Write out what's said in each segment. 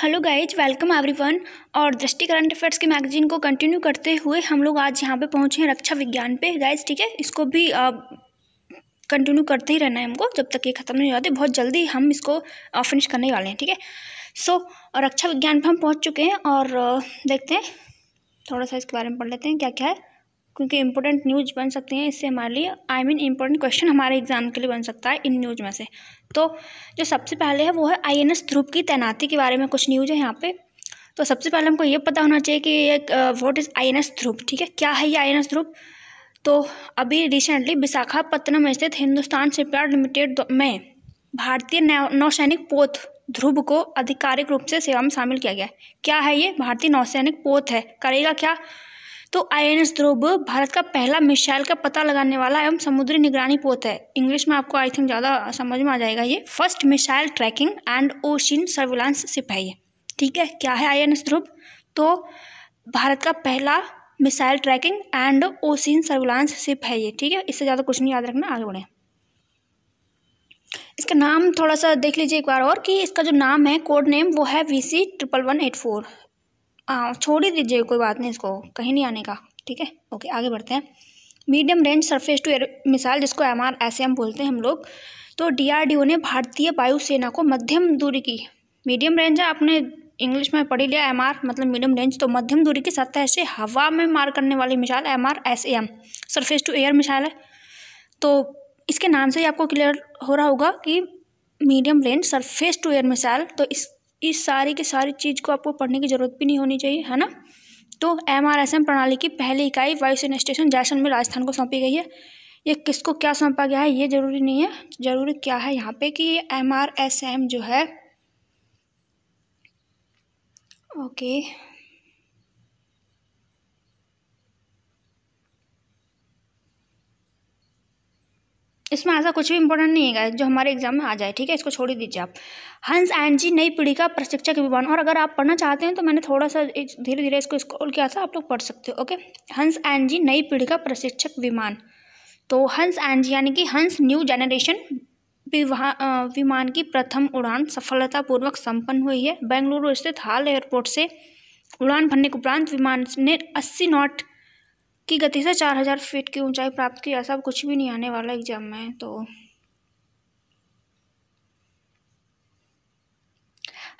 Hello guys welcome everyone और Drishti current affairs की magazine को कंटिन्यू करते हुए हम लोग आज यहाँ पे पहुँचे हैं रक्षा विज्ञान पे गाइज ठीक है इसको भी कंटिन्यू करते ही रहना है हमको जब तक ये ख़त्म नहीं हो जाती बहुत जल्दी हम इसको फिनिश करने वाले हैं ठीक है सो रक्षा विज्ञान पर हम पहुँच चुके हैं और देखते हैं थोड़ा सा इसके बारे में पढ़ लेते हैं क्या क्या है क्योंकि इंपॉर्टेंट न्यूज बन सकती हैं इससे हमारे लिए आई मीन इंपॉर्टेंट क्वेश्चन हमारे एग्जाम के लिए बन सकता है इन न्यूज में से तो जो सबसे पहले है वो है आई एन एस ध्रुव की तैनाती के बारे में कुछ न्यूज है यहाँ पे तो सबसे पहले हमको ये पता होना चाहिए कि what is I N S Dhruv ठीक है क्या है ये आई एन एस ध्रुव तो अभी रिसेंटली विशाखापत्तनम स्थित हिंदुस्तान शिपयार्ड लिमिटेड में भारतीय नौसैनिक पोत ध्रुव को आधिकारिक रूप से सेवा में शामिल किया गया है क्या है ये भारतीय नौसैनिक पोत है करेगा क्या तो I N S Dhruv Bharat का पहला मिसाइल का पता लगाने वाला एवं समुद्री निगरानी पोत है इंग्लिश में आपको आई थिंक ज़्यादा समझ में आ जाएगा ये first missile tracking and ocean surveillance ship है ये ठीक है क्या है आई एन एस ध्रुव तो भारत का पहला missile tracking and ocean surveillance ship है ये ठीक है इससे ज़्यादा कुछ नहीं याद रखना आगे बढ़ें इसका नाम थोड़ा सा देख लीजिए एक बार और कि इसका जो नाम है कोड नेम वो है V C triple one eight four हाँ छोड़ ही दीजिए कोई बात नहीं इसको कहीं नहीं आने का ठीक है ओके आगे बढ़ते हैं medium range surface to air missile जिसको एम आर एस एम बोलते हैं हम लोग तो डीआरडीओ ने भारतीय वायुसेना को मध्यम दूरी की मीडियम रेंज है आपने इंग्लिश में पढ़ी लिया एम आर मतलब मीडियम रेंज तो मध्यम दूरी की सतह से हवा में मार करने वाली missile M R S M surface to air missile है तो इसके नाम से ही आपको क्लियर हो रहा होगा कि medium range surface to air missile तो इस इस सारी की सारी चीज़ को आपको पढ़ने की ज़रूरत भी नहीं होनी चाहिए है ना तो एम आर एस एम प्रणाली की पहली इकाई वायुसेना स्टेशन जैसलमेर राजस्थान को सौंपी गई है ये किसको क्या सौंपा गया है ये ज़रूरी नहीं है ज़रूरी क्या है यहाँ पे कि ये एम आर एस एम जो है ओके इसमें ऐसा कुछ भी इंपॉर्टेंट नहीं है जो हमारे एग्जाम में आ जाए ठीक है इसको छोड़ ही दीजिए आप हंस एंड जी नई पीढ़ी का प्रशिक्षक विमान और अगर आप पढ़ना चाहते हैं तो मैंने थोड़ा सा धीरे धीरे इसको स्कॉल किया था आप लोग पढ़ सकते हो ओके हंस एंड जी नई पीढ़ी का प्रशिक्षक विमान तो हंस एंड जी यानी कि हंस न्यू जनरेशन विमान की प्रथम उड़ान सफलतापूर्वक संपन्न हुई है बेंगलुरु स्थित हाल एयरपोर्ट से उड़ान भरने के उपरांत विमान ने अस्सी नॉट की गति से चार हज़ार फीट की ऊंचाई प्राप्त की ऐसा कुछ भी नहीं आने वाला एग्ज़ाम में तो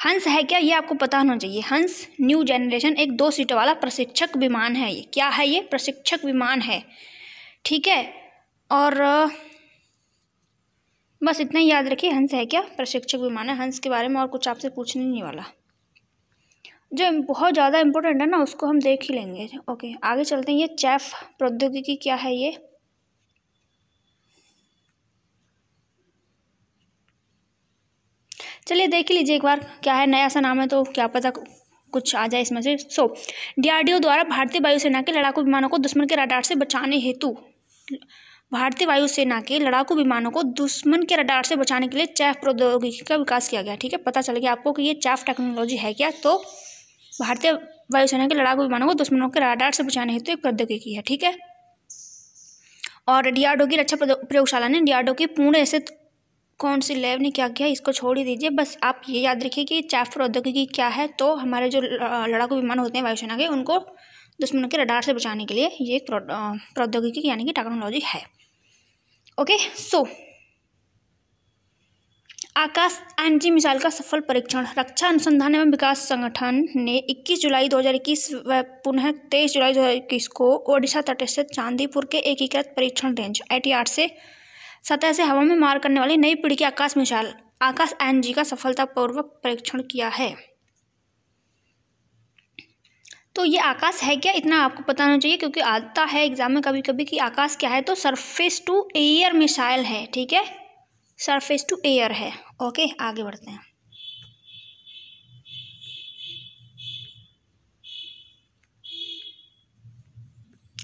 हंस है क्या ये आपको पता होना चाहिए हंस न्यू जनरेशन एक दो सीट वाला प्रशिक्षक विमान है ये क्या है ये प्रशिक्षक विमान है ठीक है और बस इतना ही याद रखिए हंस है क्या प्रशिक्षक विमान है हंस के बारे में और कुछ आपसे पूछने नहीं वाला जो बहुत ज़्यादा इम्पोर्टेंट है ना उसको हम देख ही लेंगे ओके आगे चलते हैं ये चैफ प्रौद्योगिकी क्या है ये चलिए देख लीजिए एक बार क्या है नया सा नाम है तो क्या पता कुछ आ जाए इसमें से सो डीआरडीओ द्वारा भारतीय वायुसेना के लड़ाकू विमानों को दुश्मन के रडार से बचाने हेतु भारतीय वायुसेना के लड़ाकू विमानों को दुश्मन के रडार से बचाने के लिए चैफ प्रौद्योगिकी का विकास किया गया ठीक है पता चल गया आपको कि ये चैफ टेक्नोलॉजी है क्या तो भारतीय वायुसेना के लड़ाकू विमानों को दुश्मनों के राडार से बचाने हेतु एक प्रौद्योगिकी है ठीक है और डीआरडो की रक्षा प्रयोगशाला ने डीआरडो की पुणे स्थित कौन सी लैब ने क्या किया इसको छोड़ ही दीजिए बस आप ये याद रखिए कि चाफ प्रौद्योगिकी क्या है तो हमारे जो लड़ाकू विमान होते हैं वायुसेना के उनको दुश्मनों के रडार से बचाने के लिए ये एक प्रौद्योगिकी यानी कि टेक्नोलॉजी है okay so Akash N G missile का सफल परीक्षण रक्षा अनुसंधान एवं विकास संगठन ने 21 जुलाई 2021 व पुनः 23 जुलाई 2021 को ओडिशा तट स्थित चांदीपुर के एकीकृत परीक्षण रेंज एटीआर से सतह से हवा में मार करने वाली नई पीढ़ी की आकाश मिसाइल आकाश एनजी का सफलतापूर्वक परीक्षण किया है तो ये आकाश है क्या इतना आपको पता होना चाहिए क्योंकि आता है एग्जाम में कभी कभी कि आकाश क्या है तो सरफेस टू एयर मिसाइल है ठीक है सरफेस टू एयर है ओके आगे बढ़ते हैं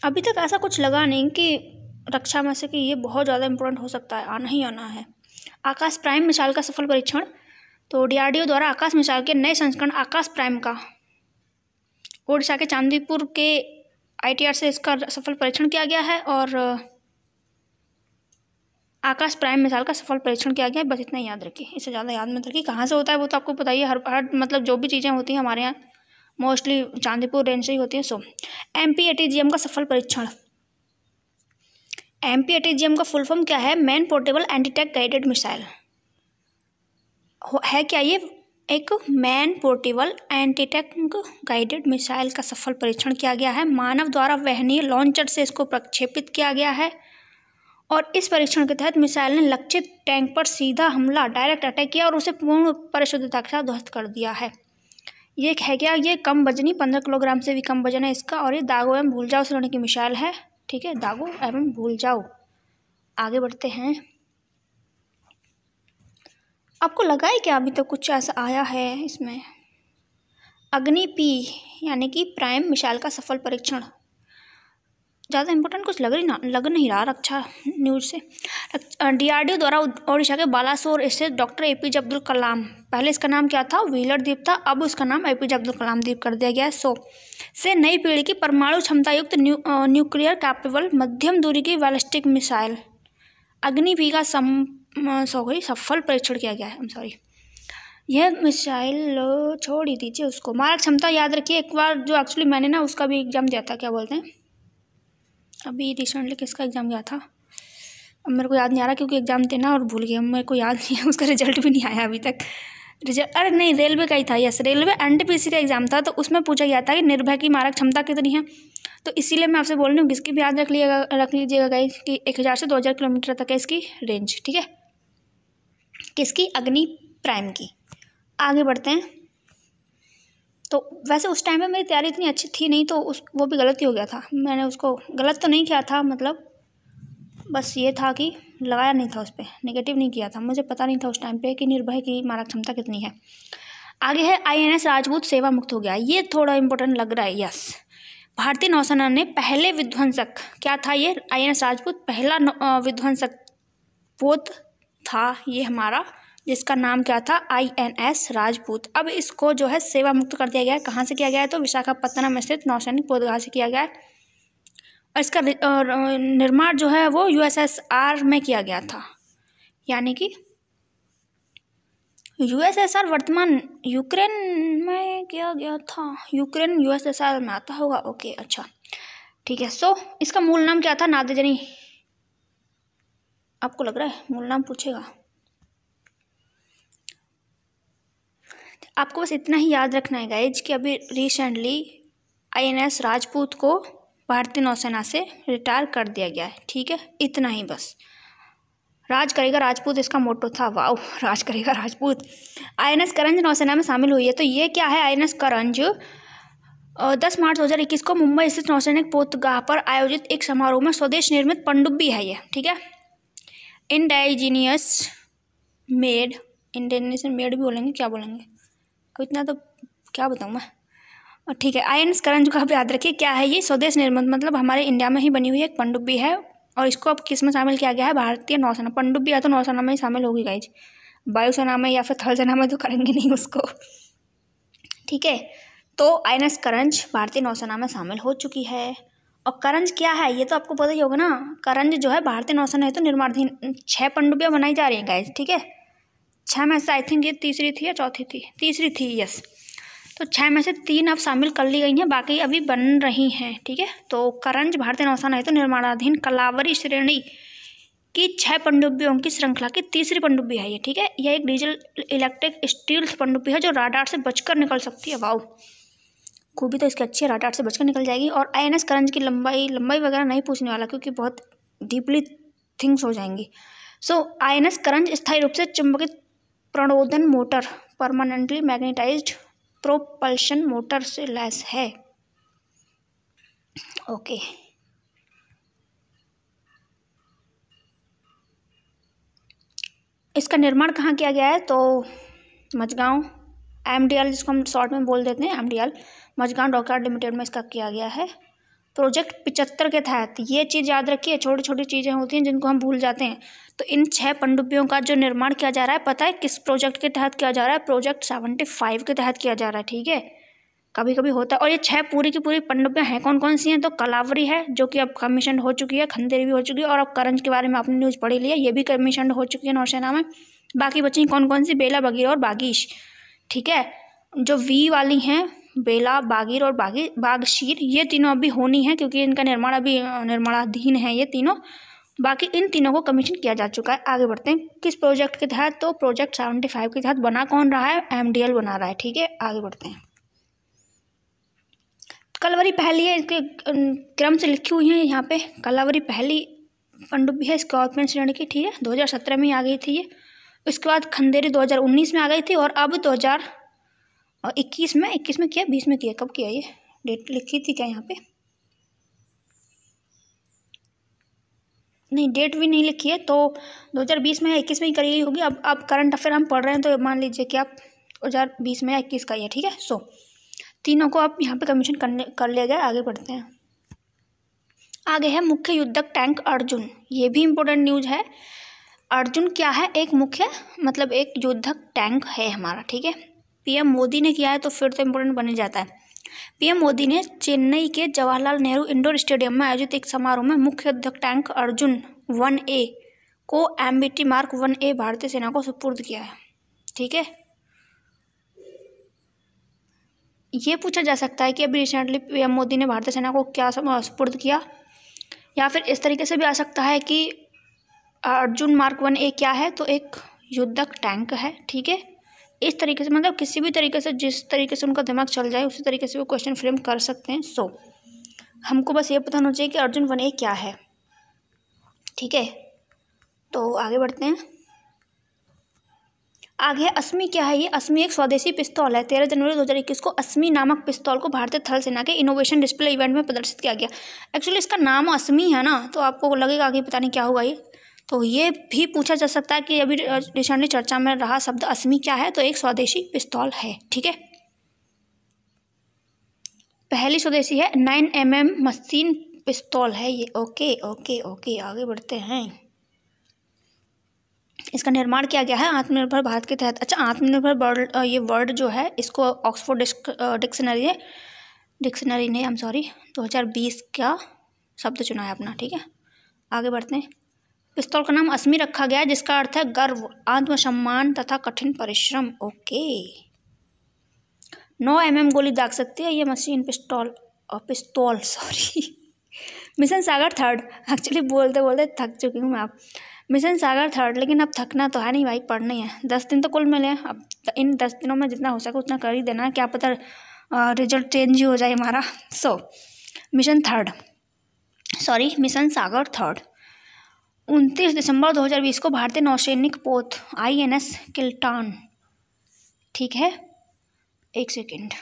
अभी तक ऐसा कुछ लगा नहीं कि रक्षा में से कि ये बहुत ज़्यादा इम्पोर्टेंट हो सकता है आना ही आना है आकाश प्राइम मिसाल का सफल परीक्षण तो डीआरडीओ द्वारा आकाश मिसाल के नए संस्करण आकाश प्राइम का ओडिशा के चांदीपुर के आईटीआर से इसका सफल परीक्षण किया गया है और आकाश प्राइम मिसाल का सफल परीक्षण किया गया है बस इतना याद रखिए इससे ज़्यादा याद मत रखिए कहाँ से होता है वो तो आपको पता ही है हर हर मतलब जो भी चीज़ें होती हैं हमारे यहाँ मोस्टली चांदीपुर रेंज से ही होती हैं so M P A T G M का सफल परीक्षण M P A T G M का फुल फॉर्म क्या है man portable antitank guided missile है क्या ये एक man portable antitank guided missile का सफल परीक्षण किया गया है मानव द्वारा वहनीय लॉन्चर से इसको प्रक्षेपित किया गया है और इस परीक्षण के तहत मिसाइल ने लक्षित टैंक पर सीधा हमला डायरेक्ट अटैक किया और उसे पूर्ण परिशुद्धता के साथ ध्वस्त कर दिया है ये है क्या ये कम वजनी पंद्रह किलोग्राम से भी कम वजन है इसका और ये दागो एवं भूल जाओ श्रेणी की मिसाइल है ठीक है दागो एवं भूल जाओ आगे बढ़ते हैं आपको लगा है क्या अभी तक तो कुछ ऐसा आया है इसमें अग्नि पी यानी कि प्राइम मिसाइल का सफल परीक्षण ज़्यादा इंपॉर्टेंट कुछ लग रही ना लग नहीं रहा रक्षा अच्छा न्यूज़ से डीआरडीओ द्वारा ओडिशा के बालासोर स्थित doctor A P J Abdul Kalam पहले इसका नाम क्या था व्हीलर द्वीप था अब उसका नाम ए पी जे अब्दुल कलाम द्वीप कर दिया गया है सो से नई पीढ़ी की परमाणु क्षमता युक्त न्यू, न्यूक्लियर कैपेबल मध्यम दूरी की बैलिस्टिक मिसाइल अग्निवी का सॉरी सफल परीक्षण किया गया है सॉरी यह मिसाइल छोड़ ही दीजिए उसको मारक क्षमता याद रखिए एक बार जो एक्चुअली मैंने ना उसका भी एग्जाम दिया था क्या बोलते हैं अभी रिसेंटली किसका एग्ज़ाम गया था अब मेरे को याद नहीं आ रहा क्योंकि एग्ज़ाम देना और भूल गया मेरे को याद नहीं है उसका रिजल्ट भी नहीं आया अभी तक रिजल्ट अरे नहीं रेलवे का ही था यस रेलवे एन का एग्ज़ाम था तो उसमें पूछा गया था कि निर्भय की मारक क्षमता कितनी है तो इसीलिए मैं आपसे बोल रही हूँ किसकी भी याद रख लिएगा रख लीजिएगा गाइज कि एक हज़ार से दो हज़ार किलोमीटर तक है इसकी रेंज ठीक है किसकी अग्नि प्राइम की आगे बढ़ते हैं तो वैसे उस टाइम पे मेरी तैयारी इतनी अच्छी थी नहीं तो उस वो भी गलत ही हो गया था मैंने उसको गलत तो नहीं किया था मतलब बस ये था कि लगाया नहीं था उस पर नेगेटिव नहीं किया था मुझे पता नहीं था उस टाइम पे कि निर्भय की मारक क्षमता कितनी है आगे है आईएनएस राजपूत सेवा मुक्त हो गया ये थोड़ा इंपॉर्टेंट लग रहा है यस भारतीय नौसेना ने पहले विध्वंसक क्या था ये आई राजपूत पहला विध्वंसक पोत था ये हमारा जिसका नाम क्या था आईएनएस राजपूत अब इसको जो है सेवा मुक्त कर दिया गया है कहाँ से किया गया है तो विशाखापत्तनम स्थित नौसैनिक पोधगा से किया गया है और इसका निर्माण जो है वो यूएसएसआर में किया गया था यानी कि यूएसएसआर वर्तमान यूक्रेन में किया गया था यूक्रेन यूएसएसआर में आता होगा ओके अच्छा ठीक है सो इसका मूल नाम क्या था नादजनी आपको लग रहा है मूल नाम पूछेगा आपको बस इतना ही याद रखना है गाइज कि अभी रिसेंटली आईएनएस राजपूत को भारतीय नौसेना से रिटायर कर दिया गया है ठीक है इतना ही बस राज करेगा राजपूत इसका मोटो था वाओ राज करेगा राजपूत आईएनएस करंज नौसेना में शामिल हुई है तो ये क्या है आईएनएस करंज दस मार्च 2021 को मुंबई स्थित नौसैनिक पोतगाह पर आयोजित एक समारोह में स्वदेश निर्मित पंडुब्बी है ये ठीक है इंडाइजीनियस मेड इंडेनियस मेड भी बोलेंगे क्या बोलेंगे अब इतना तो क्या बताऊँ मैं और ठीक है आई एन एस करण को आप याद रखिए क्या है ये स्वदेश निर्मित मतलब हमारे इंडिया में ही बनी हुई एक पंडुब्बी है और इसको अब किस में शामिल किया गया है भारतीय नौसेना पंडुब्बी या तो नौसेना में ही शामिल होगी गाइज वायुसेना में या फिर थल सेना में तो करेंगे नहीं उसको ठीक है तो आई एन एस करंज भारतीय नौसेना में शामिल हो चुकी है और करंज क्या है ये तो आपको पता ही होगा ना करंज जो है भारतीय नौसेना है तो निर्माणाधीन छः पंडुबियाँ बनाई जा रही हैं गाइज ठीक है छः में से आई थिंक ये तीसरी थी या चौथी थी तीसरी थी यस तो छः में से तीन अब शामिल कर ली गई हैं बाकी अभी बन रही हैं ठीक है तो करंज भारतीय नौसेना हेतु तो निर्माणाधीन कलावरी श्रेणी की छः पनडुब्बियों की श्रृंखला की तीसरी पनडुब्बी है ये ठीक है यह एक डीजल इलेक्ट्रिक स्टील पंडुब्बी है जो राडार से बचकर निकल सकती है वाओ खूबी तो इसकी अच्छी है राडार से बचकर निकल जाएगी और आई एन एस करंज की लंबाई लंबाई वगैरह नहीं पूछने वाला क्योंकि बहुत डीपली थिंग्स हो जाएंगी सो आई एन एस करंज स्थायी रूप से चुंबकित प्रणोदन motor permanently magnetized propulsion motor से लैस है ओके इसका निर्माण कहाँ किया गया है तो मझगांव एम जिसको हम शॉर्ट में बोल देते हैं एम मझगांव डॉकयार्ड लिमिटेड में इसका किया गया है प्रोजेक्ट पिचहत्तर के तहत ये चीज़ याद रखिए छोटी छोटी चीज़ें होती हैं जिनको हम भूल जाते हैं तो इन छः पनडुब्बियों का जो निर्माण किया जा रहा है पता है किस प्रोजेक्ट के तहत किया जा रहा है प्रोजेक्ट सेवेंटी फाइव के तहत किया जा रहा है ठीक है कभी कभी होता है और ये छः पूरी की पूरी पनडुब्बियाँ हैं कौन कौन सी हैं तो कलावरी है जो कि अब कमीशन हो चुकी है खंदेरी भी हो चुकी है और अब करंज के बारे में आपने न्यूज़ पढ़ी लिया ये भी कमीशन हो चुकी है नौसेना में बाकी बची कौन कौन सी बेला बगीर और बागीश ठीक है जो वी वाली हैं बेला बागीर और बागी बागशीर ये तीनों अभी होनी है क्योंकि इनका निर्माण अभी निर्माणाधीन है ये तीनों बाकी इन तीनों को कमीशन किया जा चुका है आगे बढ़ते हैं किस प्रोजेक्ट के तहत तो प्रोजेक्ट सेवेंटी फाइव के तहत बना कौन रहा है एम डी एल बना रहा है ठीक है आगे बढ़ते हैं कलावरी पहली है इसके क्रम से लिखी हुई है यहाँ पे कलावरी पहली पंडुबी है स्कॉर्पियन श्रेणी की ठीक है सत्रह में आ गई थी ये उसके बाद खंदेरी उन्नीस में आ गई थी और अब हज़ार और इक्कीस में इक्कीस में किया बीस में किया कब किया ये डेट लिखी थी क्या यहाँ पे नहीं डेट भी नहीं लिखी है तो 2020 में या इक्कीस में ही करी होगी अब अब करंट अफेयर हम पढ़ रहे हैं तो मान लीजिए कि आप 2020 में या इक्कीस का ही है ठीक है सो तीनों को आप यहाँ पे कमीशन करने कर लिया जाए आगे बढ़ते हैं आगे है मुख्य युद्धक टैंक अर्जुन ये भी इम्पोर्टेंट न्यूज है अर्जुन क्या है एक मुख्य मतलब एक युद्धक टैंक है हमारा ठीक है पीएम मोदी ने किया है तो फिर तो इम्पोर्टेंट बन जाता है पीएम मोदी ने चेन्नई के जवाहरलाल नेहरू इंडोर स्टेडियम में आयोजित एक समारोह में मुख्य युद्धक टैंक अर्जुन वन ए को एम मार्क वन ए भारतीय सेना को सुपुर्द किया है ठीक है ये पूछा जा सकता है कि अभी रिसेंटली पीएम मोदी ने भारतीय सेना को क्या सुपुर्द किया या फिर इस तरीके से भी आ सकता है कि अर्जुन मार्क वन ए क्या है तो एक युद्धक टैंक है ठीक है इस तरीके से मतलब किसी भी तरीके से जिस तरीके से उनका दिमाग चल जाए उसी तरीके से वो क्वेश्चन फ्रेम कर सकते हैं सो so, हमको बस ये पता होना चाहिए कि अर्जुन वन ए क्या है ठीक है तो आगे बढ़ते हैं आगे अस्मी क्या है ये अस्मी एक स्वदेशी पिस्तौल है तेरह जनवरी दो हजार इक्कीस को अस्मी नामक पिस्तौल को भारतीय थल सेना के इनोवेशन डिस्प्ले इवेंट में प्रदर्शित किया गया एक्चुअली इसका नाम अस्मी है ना तो आपको लगेगा कि पता नहीं क्या हुआ ये तो ये भी पूछा जा सकता है कि अभी रिसेंटली चर्चा में रहा शब्द असमी क्या है तो एक स्वदेशी पिस्तौल है ठीक है पहली स्वदेशी है नाइन एम एम मशीन पिस्तौल है ये ओके ओके ओके आगे बढ़ते हैं इसका निर्माण किया गया है आत्मनिर्भर भारत के तहत अच्छा आत्मनिर्भर वर्ड ये वर्ड जो है इसको ऑक्सफोर्ड डिक्शनरी है डिक्शनरी ने आई एम सॉरी 2020 का शब्द चुना है अपना ठीक है आगे बढ़ते हैं पिस्तौल का नाम अस्मी रखा गया जिसका अर्थ है गर्व आत्मसम्मान तथा कठिन परिश्रम ओके नौ एम एम गोली दाग सकती है ये मशीन पिस्तौल और पिस्तौल sorry mission Sagar third actually बोलते बोलते थक चुकी हूँ मैं आप मिशन सागर थर्ड लेकिन अब थकना तो है नहीं भाई पढ़ना ही है दस दिन तो कुल मिले अब इन दस दिनों में जितना हो सके उतना कर ही देना क्या पता रिजल्ट चेंज ही हो जाए हमारा so mission third sorry mission Sagar third उनतीस दिसंबर 2020 को भारतीय नौसैनिक पोत आई एन एस किल्टान ठीक है एक सेकेंड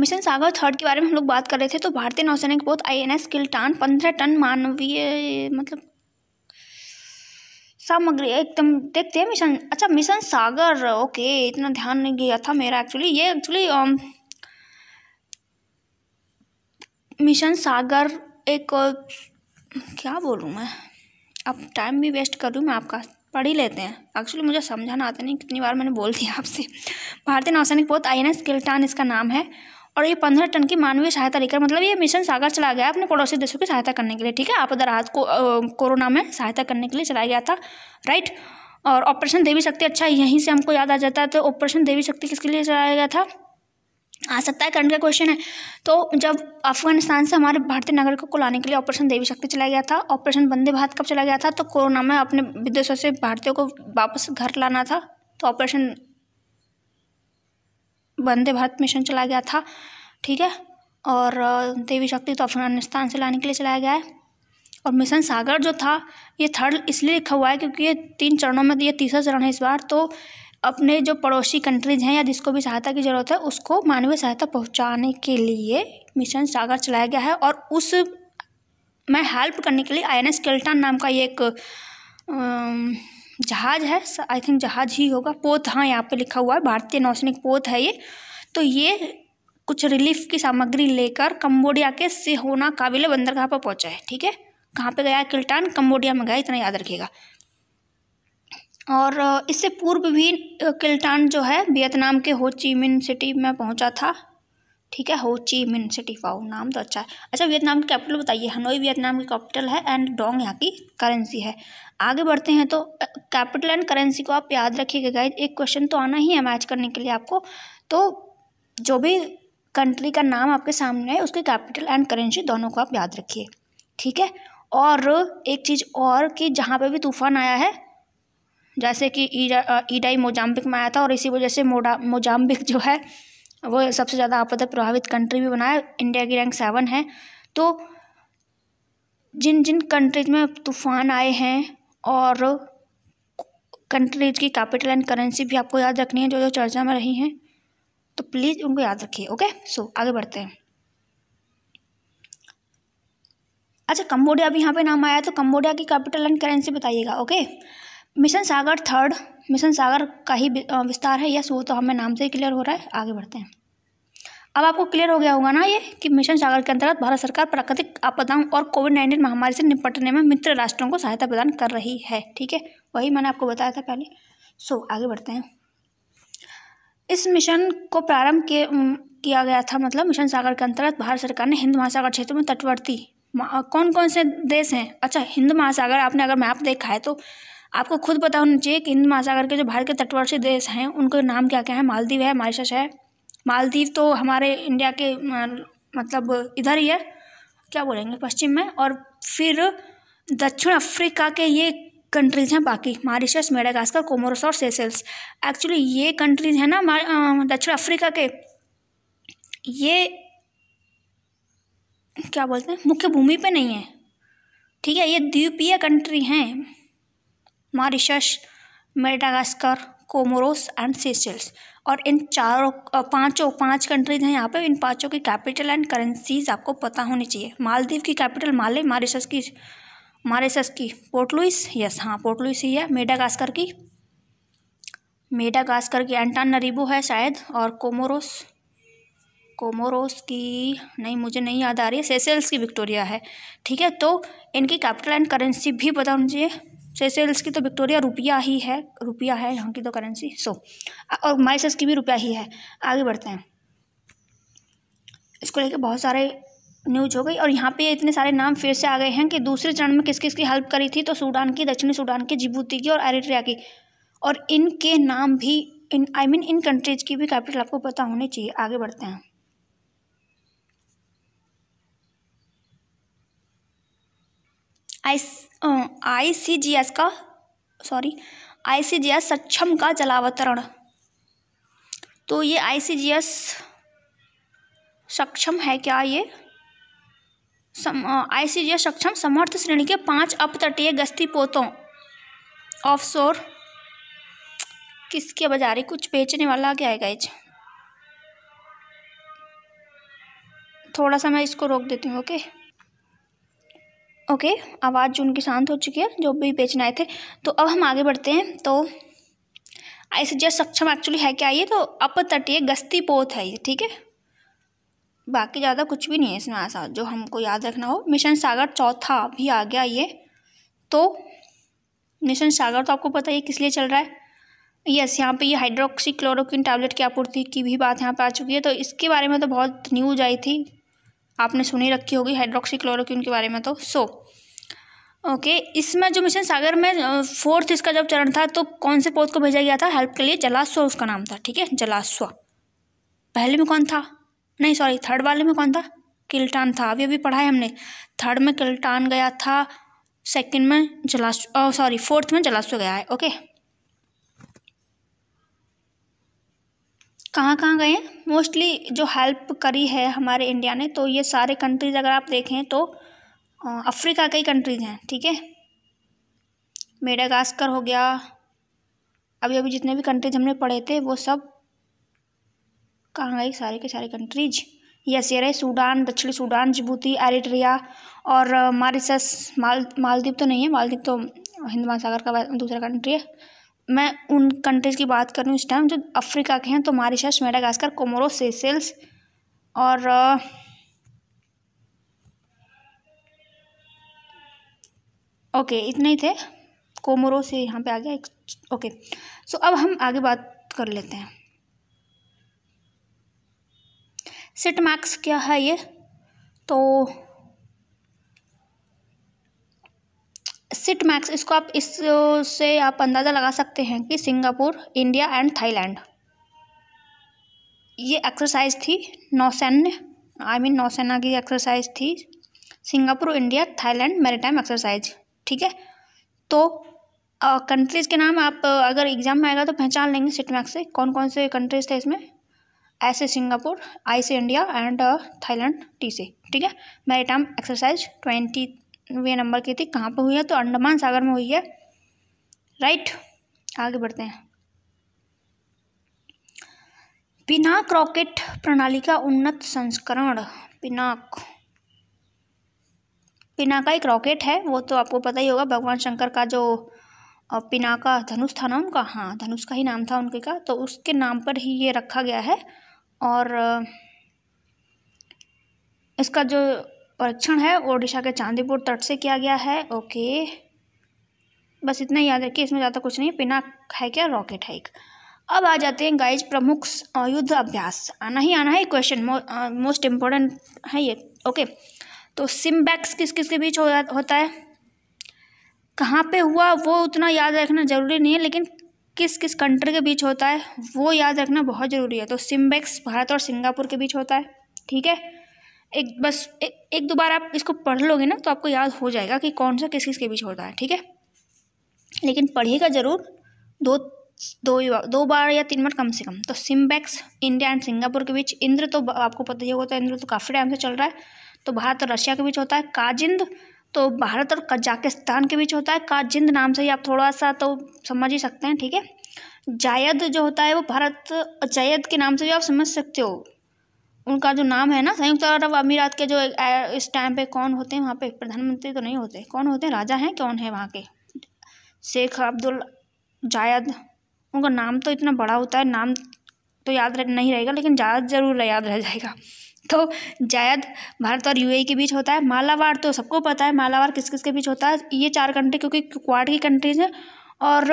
मिशन सागर थर्ड के बारे में हम लोग बात कर रहे थे तो भारतीय नौसैनिक पोत आई एन एस किल्टान पंद्रह टन मानवीय मतलब सामग्री एकदम देखते हैं मिशन अच्छा मिशन सागर ओके इतना ध्यान नहीं गया था मेरा एक्चुअली ये एक्चुअली मिशन सागर एक क्या बोलूँ मैं अब टाइम भी वेस्ट कर दूँ मैं आपका पढ़ ही लेते हैं एक्चुअली मुझे समझाना आता नहीं कितनी बार मैंने बोल दिया आपसे भारतीय नौसैनिक पोत आई एन एस किल्टान इसका नाम है और ये पंद्रह टन की मानवीय सहायता लेकर मतलब ये मिशन सागर चला गया अपने पड़ोसी देशों की सहायता करने के लिए ठीक है आपदा राहत को कोरोना में सहायता करने के लिए चलाया गया था राइट और ऑपरेशन देवी शक्ति अच्छा यहीं से हमको याद आ जाता है तो ऑपरेशन देवी शक्ति किसके लिए चलाया गया था आ सकता है करंट का क्वेश्चन है तो जब अफगानिस्तान से हमारे भारतीय नागरिकों को लाने के लिए ऑपरेशन देवी शक्ति चलाया गया था ऑपरेशन वंदे भारत कब चला गया था तो कोरोना में अपने विदेशों से भारतीयों को वापस घर लाना था तो ऑपरेशन वंदे भारत मिशन चलाया गया था ठीक है और देवी शक्ति तो अफगानिस्तान से लाने के लिए चलाया गया है और मिशन सागर जो था ये थर्ड इसलिए लिखा हुआ है क्योंकि ये तीन चरणों में ये तीसरा चरण है इस बार तो अपने जो पड़ोसी कंट्रीज़ हैं या जिसको भी सहायता की ज़रूरत है उसको मानवीय सहायता पहुँचाने के लिए मिशन सागर चलाया गया है और उस में हेल्प करने के लिए आई एन एस नाम का ये एक जहाज़ है आई थिंक जहाज़ ही होगा पोत हाँ यहाँ पे लिखा हुआ है भारतीय नौसैनिक पोत है ये तो ये कुछ रिलीफ की सामग्री लेकर कम्बोडिया के सिहोना काबिले बंदरगाह पर पहुँचा है ठीक है कहाँ पे गया किल्टान कम्बोडिया में गया इतना याद रखिएगा और इससे पूर्व भी किल्टान जो है वियतनाम के हो ची मिन सिटी में पहुंचा था ठीक है हो ची मिन सिटी वाओ नाम तो अच्छा है अच्छा वियतनाम की कैपिटल बताइए हनोई वियतनाम की कैपिटल है एंड डोंग यहाँ की करेंसी है आगे बढ़ते हैं तो कैपिटल एंड करेंसी को आप याद रखिएगा गाइज एक क्वेश्चन तो आना ही है मैच करने के लिए आपको तो जो भी कंट्री का नाम आपके सामने है उसके कैपिटल एंड करेंसी दोनों को आप याद रखिए ठीक है और एक चीज़ और कि जहाँ पे भी तूफान आया है जैसे कि ईडाई मोजाम्बिक में आया था और इसी वजह से मोडा मोजाम्बिक जो है वो सबसे ज़्यादा आपदा प्रभावित कंट्री भी बनाया इंडिया की रैंक सेवन है तो जिन जिन कंट्रीज में तूफान आए हैं और कंट्रीज की कैपिटल एंड करेंसी भी आपको याद रखनी है जो जो चर्चा में रही हैं तो प्लीज़ उनको याद रखिए ओके सो so, आगे बढ़ते हैं अच्छा कम्बोडिया भी यहाँ पे नाम आया तो कम्बोडिया की कैपिटल एंड करेंसी बताइएगा okay mission Sagar third mission Sagar का ही विस्तार है यस वो तो हमें नाम से ही क्लियर हो रहा है आगे बढ़ते हैं अब आपको क्लियर हो गया होगा ना ये कि मिशन सागर के अंतर्गत भारत सरकार प्राकृतिक आपदाओं और कोविड नाइन्टीन महामारी से निपटने में मित्र राष्ट्रों को सहायता प्रदान कर रही है ठीक है वही मैंने आपको बताया था पहले सो आगे बढ़ते हैं इस मिशन को प्रारंभ किया गया था मतलब मिशन सागर के अंतर्गत भारत सरकार ने हिंद महासागर क्षेत्र में तटवर्ती कौन कौन से देश हैं अच्छा हिंद महासागर आपने अगर मैप देखा है तो आपको खुद पता होना चाहिए कि हिंद महासागर के जो भारत के तटवर्षीय देश हैं उनके नाम क्या क्या है मालदीव है मॉरिशस है मालदीव तो हमारे इंडिया के मतलब इधर ही है क्या बोलेंगे पश्चिम में और फिर दक्षिण अफ्रीका के ये कंट्रीज हैं बाकी मॉरिशस मेडागास्कर कोमोरस और सेसेल्स एक्चुअली ये कंट्रीज हैं ना दक्षिण अफ्रीका के ये क्या बोलते हैं मुख्य भूमि पे नहीं है ठीक है ये द्वीपीय कंट्री हैं Mauritius Madagascar Comoros and Seychelles और इन चारों पांचों पांच कंट्रीज हैं यहाँ पे इन पांचों की कैपिटल एंड करेंसीज आपको पता होनी चाहिए मालदीव की कैपिटल माले मॉरिशस की मॉरिशस की पोर्टलुइस यस हाँ पोर्टलुइस ही है मेडागास्कर की मेडागास्कर की एंटान नरीबो है शायद और कोमोरोस कोमोरोस की नहीं मुझे नहीं याद आ रही है सेसेल्स की विक्टोरिया है ठीक है तो इनकी कैपिटल एंड करेंसी भी पता होनी चाहिए सेशेल्स की तो विक्टोरिया रुपया ही है रुपया है यहाँ की तो करेंसी सो और माइसस की भी रुपया ही है आगे बढ़ते हैं इसको लेके बहुत सारे न्यूज हो गई और यहाँ पे इतने सारे नाम फिर से आ गए हैं कि दूसरे चरण में किस किस की हेल्प करी थी तो सूडान की दक्षिणी सूडान की जिबूती की और एरिट्रिया की और इनके नाम भी इन आई I मीन mean, इन कंट्रीज की भी कैपिटल आपको पता होनी चाहिए आगे बढ़ते हैं I I C G S का sorry I C G S Saksham का जलावतरण तो ये आई सी जी एस सक्षम है क्या ये आई सी जी एस सक्षम समर्थ श्रेणी के पांच अपतटीय गश्ती पोतों ऑफ शोर किसके बजारे कुछ बेचने वाला क्या है गाइज थोड़ा सा मैं इसको रोक देती हूँ ओके okay? ओके आवाज़ जो उनकी शांत हो चुकी है जो भी बेचने आए थे तो अब हम आगे बढ़ते हैं तो आई सजेस्ट सक्षम एक्चुअली है क्या ये तो अपतटीय गस्ती पोत है ये ठीक है बाकी ज़्यादा कुछ भी नहीं है इसमें ऐसा जो हमको याद रखना हो मिशन सागर चौथा भी आ गया ये तो मिशन सागर तो आपको पता है किस लिए चल रहा है यस यहाँ पे ये हाइड्रोक्सी क्लोरोक्विन टैबलेट की आपूर्ति की भी बात यहाँ पे आ चुकी है तो इसके बारे में तो बहुत न्यूज आई थी आपने सुनी रखी होगी हाइड्रोक्सी क्लोरोक्विन के बारे में तो सो ओके इसमें जो मिशन सागर में फोर्थ इसका जब चरण था तो कौन से पौध को भेजा गया था हेल्प के लिए जलाश्वा उसका नाम था ठीक है जलाश्वा पहले में कौन था नहीं सॉरी थर्ड वाले में कौन था किल्टान था अभी अभी पढ़ा है हमने थर्ड में किल्टान गया था सेकंड में जलाश सॉरी फोर्थ में जलाश्व गया है ओके कहाँ कहाँ गए हैं मोस्टली जो हेल्प करी है हमारे इंडिया ने तो ये सारे कंट्रीज़ अगर आप देखें तो अफ्रीका कई कंट्रीज़ हैं ठीक है मेडागास्कर हो गया अभी अभी जितने भी कंट्रीज हमने पढ़े थे वो सब कहाँ गए सारे के सारे कंट्रीज यस ये रहे सूडान दक्षिणी सूडान जबूती एरिट्रिया और मारिसस माल मालदीव तो नहीं है मालदीव तो हिंद महासागर का दूसरा कंट्री है मैं उन कंट्रीज़ की बात कर रही हूँ इस टाइम जो अफ्रीका के हैं तो मारिशस मेडागास्कर कोमोरो सेसेल्स और ओके इतने ही थे कोमोरो से यहाँ पे आ गया एक ओके सो अब हम आगे बात कर लेते हैं सिट मैक्स क्या है ये तो सिट मैक्स इसको आप इससे आप अंदाज़ा लगा सकते हैं कि सिंगापुर इंडिया एंड थाईलैंड ये एक्सरसाइज थी नौसैन्य आई मीन नौसेना की एक्सरसाइज थी Singapore India Thailand maritime exercise ठीक है तो कंट्रीज़ के नाम आप अगर एग्ज़ाम में आएगा तो पहचान लेंगे सिट मैक्स से कौन कौन से कंट्रीज़ थे इसमें आई से सिंगापुर आई से इंडिया एंड थाईलैंड टी से ठीक है मेरीटाइम एक्सरसाइज ट्वेंटी वे नंबर की थी कहाँ पर हुई है तो अंडमान सागर में हुई है राइट आगे बढ़ते हैं पिनाक रॉकेट प्रणाली का उन्नत संस्करण पिनाक पिनाका एक रॉकेट है वो तो आपको पता ही होगा भगवान शंकर का जो पिनाका धनुष था ना उनका हाँ धनुष का ही नाम था उनके का तो उसके नाम पर ही ये रखा गया है और इसका जो परीक्षण है ओडिशा के चांदीपुर तट से किया गया है ओके बस इतना याद रखिए इसमें ज़्यादा कुछ नहीं पिनाक है क्या रॉकेट है एक अब आ जाते हैं गाइज प्रमुख युद्ध अभ्यास आना ही आना है क्वेश्चन मोस्ट इम्पोर्टेंट है ये ओके तो सिम्बैक्स किस किस के बीच हो, होता है कहाँ पे हुआ वो उतना याद रखना ज़रूरी नहीं है लेकिन किस किस कंट्री के बीच होता है वो याद रखना बहुत ज़रूरी है तो सिम्बैक्स भारत और सिंगापुर के बीच होता है ठीक है एक बस एक एक दो बार आप इसको पढ़ लोगे ना तो आपको याद हो जाएगा कि कौन सा किस किस के बीच होता है ठीक है लेकिन पढ़िएगा ज़रूर दो दो दो बार या तीन बार कम से कम तो सिम्बैक्स इंडिया एंड सिंगापुर के बीच इंद्र तो आपको पता ही होगा तो इंद्र तो काफ़ी टाइम से चल रहा है तो भारत और रशिया के बीच होता है काजिंद तो भारत और कजाकिस्तान के बीच होता है काजिंद नाम से ही आप थोड़ा सा तो समझ ही सकते हैं ठीक है जायद जो होता है वो भारत जायद के नाम से भी आप समझ सकते हो उनका जो नाम है ना संयुक्त अरब अमीरात के जो इस टाइम पे कौन होते हैं वहाँ पे प्रधानमंत्री तो नहीं होते कौन होते हैं राजा हैं कौन है वहाँ के शेख अब्दुल जायद उनका नाम तो इतना बड़ा होता है नाम तो याद रह, नहीं रहेगा लेकिन जायद ज़रूर याद रह जाएगा तो जायद भारत और यूएई e के बीच होता है मालावार तो सबको पता है मालावार किस किस के बीच होता है ये चार कंट्री क्योंकि क्वाड की कंट्रीज हैं और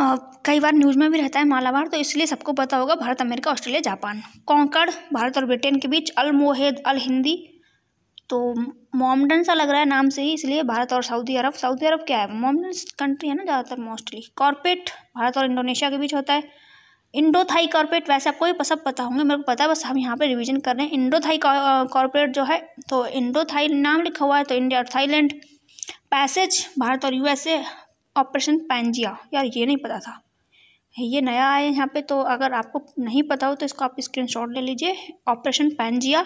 कई बार न्यूज़ में भी रहता है मालाबार तो इसलिए सबको पता होगा भारत अमेरिका ऑस्ट्रेलिया जापान कौकड़ भारत और ब्रिटेन के बीच अल मोहेद अल हिंदी तो मोमडन सा लग रहा है नाम से ही इसलिए भारत और सऊदी अरब सऊदी अरब क्या है मोमडन कंट्री है ना ज़्यादातर मोस्टली कॉर्पेट भारत और इंडोनेशिया के बीच होता है इंडो थाई कॉर्पोरेट वैसे आपको ये सब पता होंगे मेरे को पता है बस हम यहाँ पे रिवीजन कर रहे हैं इंडो थाई कॉर्पोरेट जो है तो इंडो थाई नाम लिखा हुआ है तो इंडिया और थाईलैंड पैसेज भारत और यूएसए ऑपरेशन पैंजिया यार ये नहीं पता था ये नया आया यहाँ पे तो अगर आपको नहीं पता हो तो इसको आप स्क्रीनशॉट ले लीजिए ऑपरेशन पैंजिया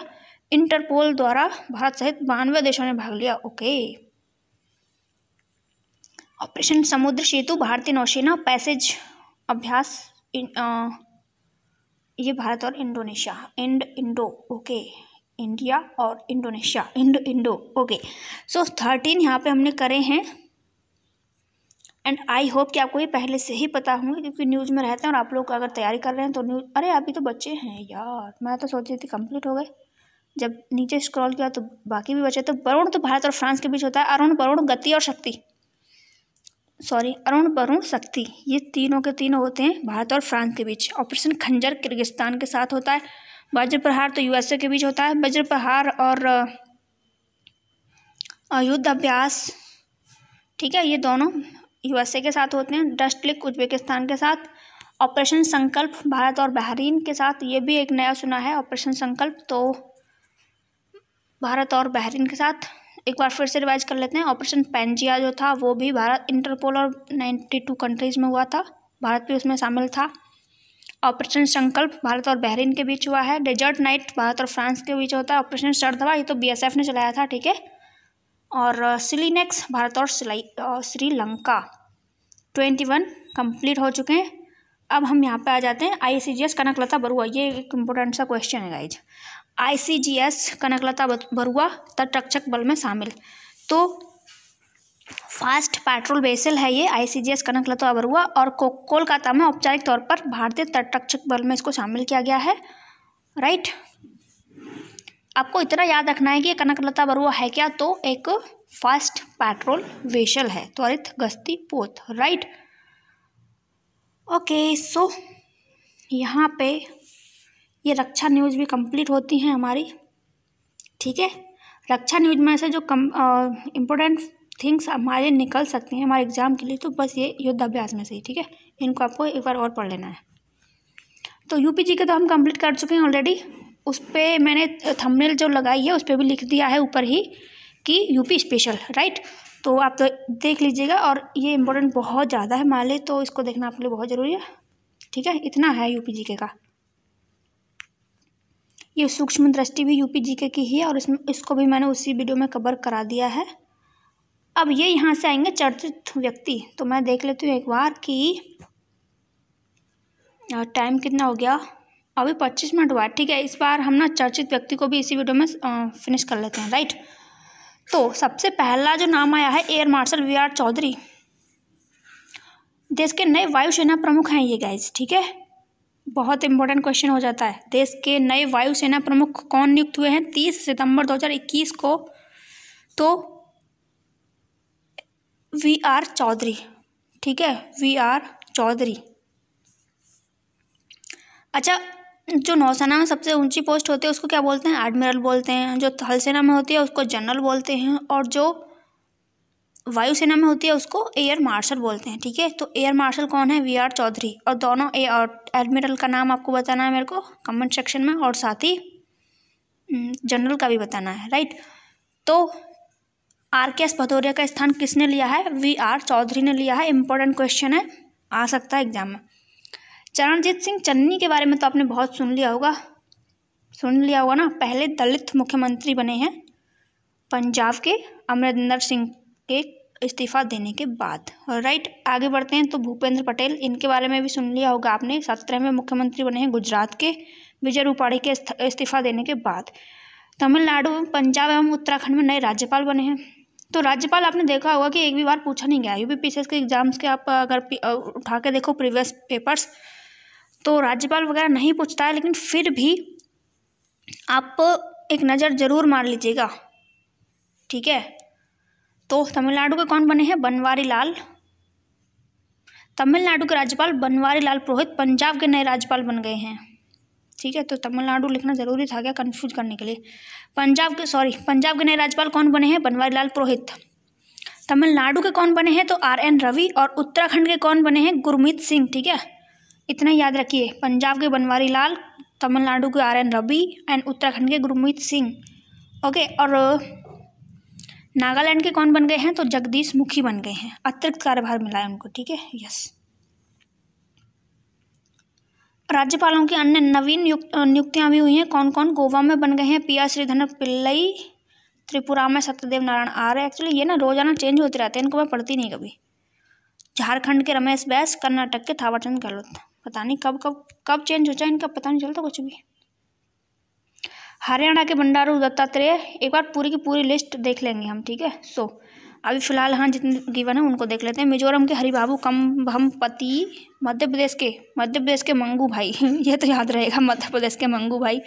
इंटरपोल द्वारा भारत सहित बानवे देशों ने भाग लिया ओके ऑपरेशन समुद्र सेतु भारतीय नौसेना पैसेज अभ्यास इन, आ, ये भारत और इंडोनेशिया इंड इंडो ओके इंडिया और इंडोनेशिया इंड इंडो ओके सो थर्टीन यहाँ पे हमने करे हैं एंड आई होप कि आपको ये पहले से ही पता होंगे क्योंकि न्यूज़ में रहते हैं और आप लोग अगर तैयारी कर रहे हैं तो न्यूज़ अरे अभी तो बच्चे हैं यार मैं तो सोच रही थी कंप्लीट हो गए जब नीचे स्क्रॉल किया तो बाकी भी बचे तो वरुण तो भारत और फ्रांस के बीच होता है अरुण वरुण गति और शक्ति सॉरी अरुण वरुण शक्ति ये तीनों के तीनों होते हैं भारत और फ्रांस के बीच ऑपरेशन खंजर किर्गिस्तान के साथ होता है वज्र प्रहार तो यूएसए के बीच होता है वज्र प्रहार और युद्ध अभ्यास ठीक है ये दोनों यूएसए के साथ होते हैं डस्ट लिक उज्बेकिस्तान के साथ ऑपरेशन संकल्प भारत और बहरीन के साथ ये भी एक नया सुना है ऑपरेशन संकल्प तो भारत और बहरीन के साथ एक बार फिर से रिवाइज कर लेते हैं ऑपरेशन पेंजिया जो था वो भी भारत इंटरपोल और नाइन्टी टू कंट्रीज़ में हुआ था भारत भी उसमें शामिल था ऑपरेशन संकल्प भारत और बहरीन के बीच हुआ है डेजर्ट नाइट भारत और फ्रांस के बीच होता है ऑपरेशन शरदवा ये तो बीएसएफ ने चलाया था ठीक है और सिलीनेक्स भारत और श्रीलंका ट्वेंटी वन कम्प्लीट हो चुके हैं अब हम यहाँ पे आ जाते हैं I C G S Kanaklata Barua ये एक इम्पोर्टेंट सा क्वेश्चन है guys I C G S Kanaklata Barua तटरक्षक बल में शामिल तो फास्ट पेट्रोल वेसल है ये I C G S Kanaklata Barua और कोलकाता में औपचारिक तौर पर भारतीय तटरक्षक बल में इसको शामिल किया गया है राइट आपको इतना याद रखना है कि कनकलता बरुआ है क्या तो एक फास्ट पेट्रोल वेशल है त्वरित गश्ती पोत राइट ओके सो यहाँ पे ये रक्षा न्यूज़ भी कंप्लीट होती हैं हमारी ठीक है रक्षा न्यूज में से जो कम इम्पोर्टेंट थिंग्स हमारे निकल सकते हैं हमारे एग्ज़ाम के लिए तो बस ये युद्धाभ्यास में से ही ठीक है इनको आपको एक बार और पढ़ लेना है तो यूपीजी के तो हम कंप्लीट कर चुके हैं ऑलरेडी उस पर मैंने थंबनेल जो लगाई है उस पर भी लिख दिया है ऊपर ही कि यूपी स्पेशल राइट तो आप तो देख लीजिएगा और ये इम्पोर्टेंट बहुत ज़्यादा है माले तो इसको देखना आपके लिए बहुत ज़रूरी है ठीक है इतना है यूपी जीके का ये सूक्ष्म दृष्टि भी यूपी जीके की ही है और इसमें इसको भी मैंने उसी वीडियो में कवर करा दिया है अब ये यहाँ से आएंगे चर्चित व्यक्ति तो मैं देख लेती हूँ एक बार कि टाइम कितना हो गया अभी पच्चीस मिनट हुआ है ठीक है इस बार हम ना चर्चित व्यक्ति को भी इसी वीडियो में फिनिश कर लेते हैं राइट तो सबसे पहला जो नाम आया है air marshal V R Chaudhari देश के नए वायुसेना प्रमुख हैं ये गाइज ठीक है बहुत इंपॉर्टेंट क्वेश्चन हो जाता है देश के नए वायुसेना प्रमुख कौन नियुक्त हुए हैं तीस सितंबर 2021 को तो वी आर चौधरी ठीक है वी आर चौधरी अच्छा जो नौसेना में सबसे ऊँची पोस्ट होती है उसको क्या बोलते हैं एडमिरल बोलते हैं जो थल सेना में होती है उसको जनरल बोलते हैं और जो वायुसेना में होती है उसको एयर मार्शल बोलते हैं ठीक है तो एयर मार्शल कौन है वी आर चौधरी और दोनों ए और एडमिरल का नाम आपको बताना है मेरे को कमेंट सेक्शन में और साथ ही हम्म, जनरल का भी बताना है राइट तो आर के एस भदौरिया का स्थान किसने लिया है वी आर चौधरी ने लिया है इंपॉर्टेंट क्वेश्चन है आ सकता है एग्जाम में चरणजीत सिंह चन्नी के बारे में तो आपने बहुत सुन लिया होगा सुन लिया होगा ना पहले दलित मुख्यमंत्री बने हैं पंजाब के अमरिंदर सिंह के इस्तीफा देने के बाद और राइट आगे बढ़ते हैं तो भूपेंद्र पटेल इनके बारे में भी सुन लिया होगा आपने सत्रहवें मुख्यमंत्री बने हैं गुजरात के विजय रूपाणी के इस्तीफा देने के बाद तमिलनाडु पंजाब एवं उत्तराखंड में नए राज्यपाल बने हैं तो राज्यपाल आपने देखा होगा कि एक भी बार पूछा नहीं गया यू पी के एग्ज़ाम्स के आप अगर उठा के देखो प्रीवियस पेपर्स तो राज्यपाल वगैरह नहीं पूछता है लेकिन फिर भी आप एक नज़र ज़रूर मार लीजिएगा ठीक है तो तमिलनाडु के कौन बने हैं बनवारी लाल तमिलनाडु के राज्यपाल बनवारी लाल पुरोहित पंजाब के नए राज्यपाल बन गए हैं ठीक है तो तमिलनाडु लिखना ज़रूरी था क्या कन्फ्यूज करने के लिए पंजाब के सॉरी पंजाब के नए राज्यपाल कौन बने हैं बनवारी लाल पुरोहित तमिलनाडु के कौन बने हैं तो आर एन रवि और उत्तराखंड के कौन बने हैं गुरमीत सिंह ठीक है इतना याद रखिए पंजाब के बनवारी लाल तमिलनाडु के R N Ravi and Uttarakhand के गुरमीत सिंह ओके और नागालैंड के कौन बन गए हैं तो जगदीश मुखी बन गए हैं अतिरिक्त कार्यभार मिला है उनको ठीक है यस राज्यपालों की अन्य नवीन नियुक्तियां भी हुई हैं कौन कौन गोवा में बन गए हैं आर श्रीधर पिल्लई त्रिपुरा में सत्यदेव नारायण आर एक्चुअली ये ना रोजाना चेंज होते रहते हैं इनको मैं पढ़ती नहीं कभी झारखंड के रमेश बैस कर्नाटक के थावरचंद गहलोत पता नहीं कब कब कब चेंज हो जाए इनका पता नहीं चलता कुछ भी हरियाणा के बंडारू दत्तात्रेय एक बार पूरी की पूरी लिस्ट देख लेंगे हम ठीक है सो अभी फिलहाल हाँ जितने गिवन है उनको देख लेते हैं मिजोरम के हरिबाबू कम पति मध्य प्रदेश के मध्य प्रदेश के मंगू भाई ये तो याद रहेगा मध्य प्रदेश के मंगू भाई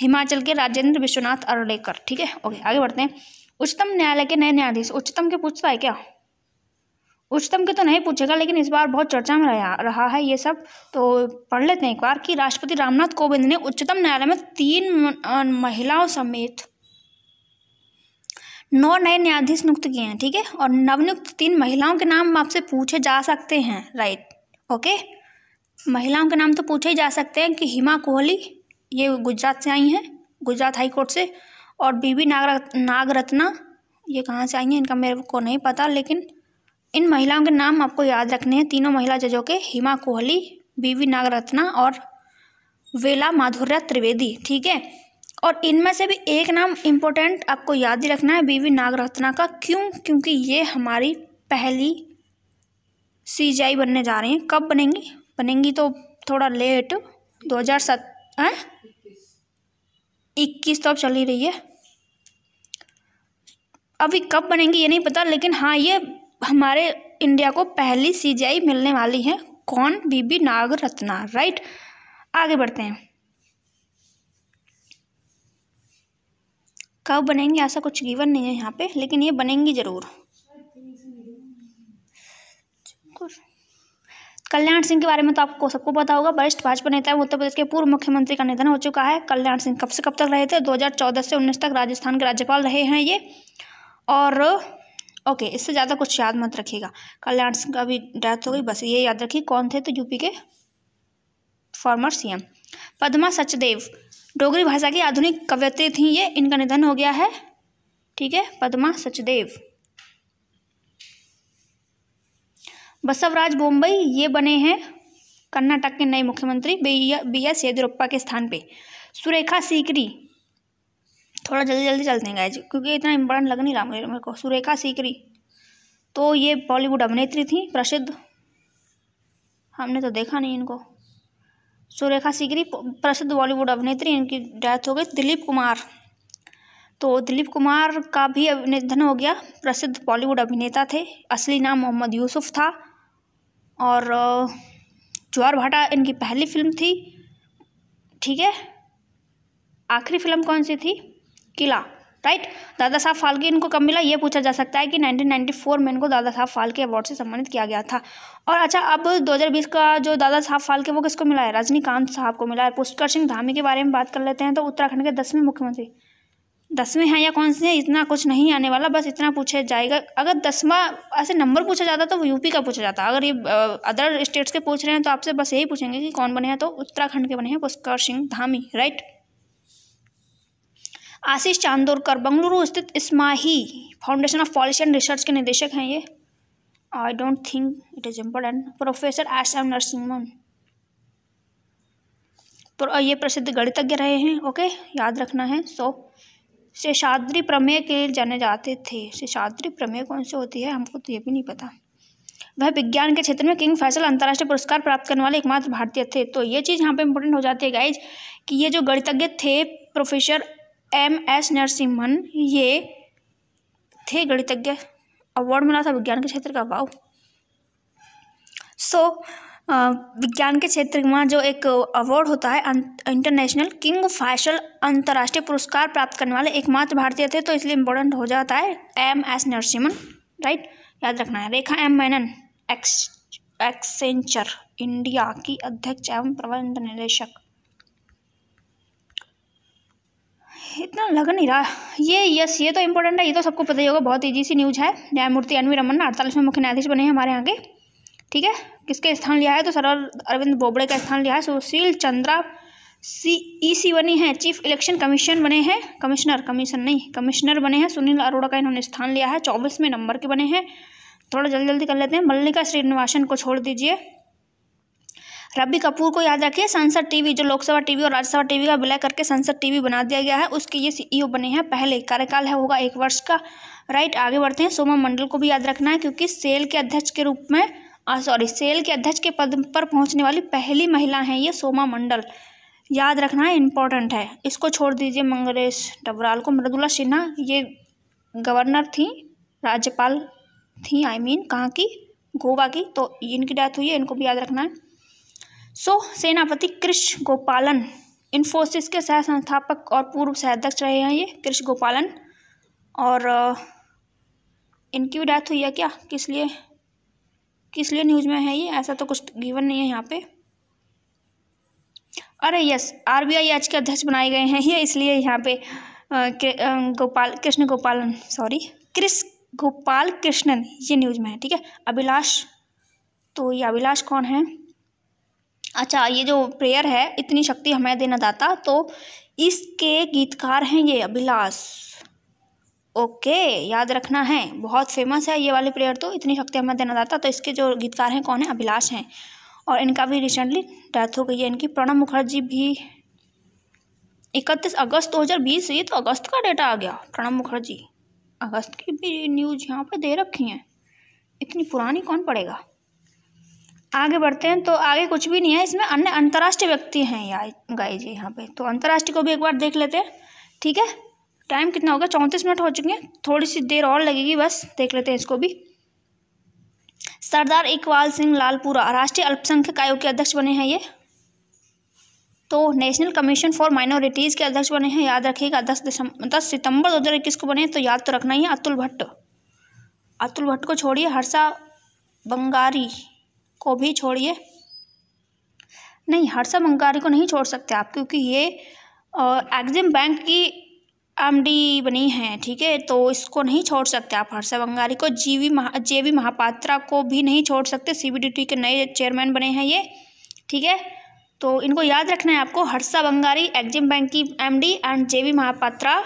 हिमाचल के राजेंद्र विश्वनाथ अरलेकर ठीक है ओके आगे बढ़ते हैं उच्चतम न्यायालय के नए न्यायाधीश उच्चतम के पूछता है क्या उच्चतम के तो नहीं पूछेगा लेकिन इस बार बहुत चर्चा में रहा रहा है ये सब तो पढ़ लेते हैं एक बार कि राष्ट्रपति रामनाथ कोविंद ने उच्चतम न्यायालय में तीन अं, महिलाओं समेत नौ नए न्यायाधीश नियुक्त किए हैं ठीक है और नवनियुक्त तीन महिलाओं के नाम आपसे पूछे जा सकते हैं राइट ओके महिलाओं के नाम तो पूछे ही जा सकते हैं कि हिमा कोहली ये गुजरात से आई हैं गुजरात हाईकोर्ट से और बीबी नागर नागरत्ना ये कहाँ से आई हैं इनका मेरे को नहीं पता लेकिन इन महिलाओं के नाम आपको याद रखने हैं तीनों महिला जजों के हिमा कोहली बीवी नागरत्ना और वेला माधुर्या त्रिवेदी ठीक है और इनमें से भी एक नाम इम्पोर्टेंट आपको याद ही रखना है बीवी नागरत्ना का क्यों क्योंकि ये हमारी पहली सी जी बनने जा रही हैं कब बनेंगी बनेंगी तो थोड़ा लेट दो हज़ार सत इक्कीस तो अब चल ही रही है अभी कब बनेंगी ये नहीं पता लेकिन हाँ ये हमारे इंडिया को पहली सीजीआई मिलने वाली है कौन बीबी नाग रत्ना राइट आगे बढ़ते हैं कब बनेंगे ऐसा कुछ गिवन नहीं है यहाँ पे लेकिन ये बनेंगी ज़रूर कल्याण सिंह के बारे में तो आपको सबको पता होगा वरिष्ठ भाजपा नेता है उत्तर प्रदेश के पूर्व मुख्यमंत्री का निधन हो चुका है कल्याण सिंह कब से कब तक रहे थे 2014 से 19 तक राजस्थान के राज्यपाल रहे हैं ये और ओके इससे ज़्यादा कुछ याद मत रखिएगा कल्याण सिंह का भी डेथ हो गई बस ये याद रखिए कौन थे तो यूपी के फॉर्मर सीएम पद्मा सचदेव डोगरी भाषा की आधुनिक कवियत्री थी ये इनका निधन हो गया है ठीक है पद्मा सचदेव बसवराज बोम्बई ये बने हैं कर्नाटक के नए मुख्यमंत्री बी एस येदुरप्पा के स्थान पे सुरेखा सीकरी थोड़ा जल्दी जल्दी चलते हैं गाइज क्योंकि इतना इम्पोर्टेंट लग नहीं रहा मुझे मेरे को सुरेखा सीकरी तो ये बॉलीवुड अभिनेत्री थी प्रसिद्ध हमने तो देखा नहीं इनको सुरेखा सीकरी प्रसिद्ध बॉलीवुड अभिनेत्री इनकी डेथ हो गई दिलीप कुमार तो दिलीप कुमार का भी निधन हो गया प्रसिद्ध बॉलीवुड अभिनेता थे असली नाम मोहम्मद यूसुफ था और ज्वार भाटा इनकी पहली फिल्म थी ठीक है आखिरी फिल्म कौन सी थी किला राइट दादा साहब फाल्के इनको कब मिला ये पूछा जा सकता है कि 1994 में इनको दादा साहब फाल्के अवार्ड से सम्मानित किया गया था और अच्छा अब 2020 का जो दादा साहब फाल्के वो किसको मिला है रजनीकांत साहब को मिला है पुष्कर सिंह धामी के बारे में बात कर लेते हैं तो उत्तराखंड के दसवें मुख्यमंत्री दसवें हैं या कौन से हैं इतना कुछ नहीं आने वाला बस इतना पूछा जाएगा अगर दसवा ऐसे नंबर पूछा जाता तो वो यूपी का पूछा जाता अगर ये अदर स्टेट्स के पूछ रहे हैं तो आपसे बस यही पूछेंगे कि कौन बने हैं तो उत्तराखंड के बने हैं पुष्कर सिंह धामी राइट आशीष चांदोरकर बंगलुरु स्थित इस्माही foundation of policy and research के निदेशक हैं ये I don't think it is important professor S M Narasimhan तो ये प्रसिद्ध गणितज्ञ रहे हैं ओके याद रखना है सो शेषाद्री प्रमेय के लिए जाने जाते थे शेषाद्री प्रमेय कौन से होती है हमको तो ये भी नहीं पता वह विज्ञान के क्षेत्र में किंग फैसल अंतर्राष्ट्रीय पुरस्कार प्राप्त करने वाले एकमात्र भारतीय थे तो ये चीज़ यहाँ पे इम्पोर्टेंट हो जाती है गाइज कि ये जो गणितज्ञ थे प्रोफेसर एम एस नरसिम्हन ये थे गणितज्ञ अवार्ड मिला था विज्ञान के क्षेत्र का वाव सो so, विज्ञान के क्षेत्र में जो एक अवार्ड होता है इंटरनेशनल किंग फैशल अंतर्राष्ट्रीय पुरस्कार प्राप्त करने वाले एकमात्र भारतीय थे तो इसलिए इम्पोर्टेंट हो जाता है एम एस नरसिम्हन राइट याद रखना है Rekha M Menon ex Accenture India की अध्यक्ष एवं प्रबंध निदेशक इतना लग नहीं रहा ये यस ये तो इम्पोर्टेंट है ये तो सबको पता ही होगा बहुत ईजी सी न्यूज़ है न्यायमूर्ति एन वी रमन अड़तालीसवें मुख्य न्यायाधीश बने हैं हमारे यहाँ के ठीक है किसके स्थान लिया है तो सर अरविंद बोबड़े का स्थान लिया है सुशील चंद्रा सी ई सी बनी हैं चीफ इलेक्शन कमीशन बने हैं कमिश्नर कमीशन नहीं कमिश्नर बने हैं सुनील अरोड़ा का इन्होंने स्थान लिया है चौबीसवें नंबर के बने हैं थोड़ा जल्दी जल्दी कर लेते हैं मल्लिका श्रीनिवासन को छोड़ दीजिए रबी कपूर को याद रखिए संसद टीवी जो लोकसभा टीवी और राज्यसभा टीवी का विलय करके संसद टीवी बना दिया गया है उसके ये सीईओ बने हैं पहले कार्यकाल है होगा एक वर्ष का राइट आगे बढ़ते हैं सोमा मंडल को भी याद रखना है क्योंकि सेल के अध्यक्ष के रूप में सॉरी सेल के अध्यक्ष के पद पर पहुँचने वाली पहली महिला हैं ये सोमा मंडल याद रखना है इम्पॉर्टेंट है इसको छोड़ दीजिए मंगलेश डबराल को मृदुला सिन्हा ये गवर्नर थी राज्यपाल थी आई मीन कहाँ की गोवा की तो इनकी डेथ हुई है इनको भी याद रखना है सो सेनापति कृष्ण गोपालन इन्फोसिस के सह संस्थापक और पूर्व सहाध्यक्ष रहे हैं ये कृष्ण गोपालन और इनकी भी डेथ हुई है क्या किस लिए किस लिए न्यूज़ में है ये ऐसा तो कुछ गिवन नहीं है यहाँ पे अरे यस आरबीआई आज के अध्यक्ष बनाए गए हैं ये इसलिए यहाँ पे गोपाल कृष्ण गोपालन सॉरी कृष गोपाल कृष्णन ये न्यूज़ में है ठीक है अभिलाष तो ये अभिलाष कौन है अच्छा ये जो प्रेयर है इतनी शक्ति हमें देना दाता तो इसके गीतकार हैं ये अभिलाष ओके याद रखना है बहुत फेमस है ये वाली प्रेयर तो इतनी शक्ति हमें देना दाता तो इसके जो गीतकार हैं कौन है अभिलाष हैं और इनका भी रिसेंटली डेथ हो गई है इनकी प्रणब मुखर्जी भी इकतीस अगस्त बीस ये तो अगस्त का डेटा आ गया प्रणब मुखर्जी अगस्त की भी न्यूज़ यहाँ पर दे रखी हैं इतनी पुरानी कौन पड़ेगा आगे बढ़ते हैं तो आगे कुछ भी नहीं है इसमें अन्य अंतर्राष्ट्रीय व्यक्ति हैं यार जी यहाँ पे तो अंतर्राष्ट्रीय को भी एक बार देख लेते हैं ठीक है टाइम कितना होगा चौंतीस मिनट हो चुके हैं थोड़ी सी देर और लगेगी बस देख लेते हैं इसको भी सरदार इकबाल सिंह लालपुरा राष्ट्रीय अल्पसंख्यक आयोग के अध्यक्ष बने हैं ये तो नेशनल कमीशन फॉर माइनॉरिटीज़ के अध्यक्ष बने हैं याद रखिएगा दस दिसंबर दस सितंबर इक्कीस को बने हैं तो याद तो रखना ही है अतुल भट्ट अतुल भट्ट को छोड़िए हर्षा बंगारी को भी छोड़िए नहीं हर्षा बंगारी को नहीं छोड़ सकते आप क्योंकि ये एग्जिम बैंक की एम डी बनी है ठीक है तो इसको नहीं छोड़ सकते आप हर्षा बंगारी को जीवी महा जे वी महापात्रा को भी नहीं छोड़ सकते सी के नए चेयरमैन बने हैं ये ठीक है तो इनको याद रखना है आपको हर्षा बंगारी एग्जिम बैंक की MD and J V Mohapatra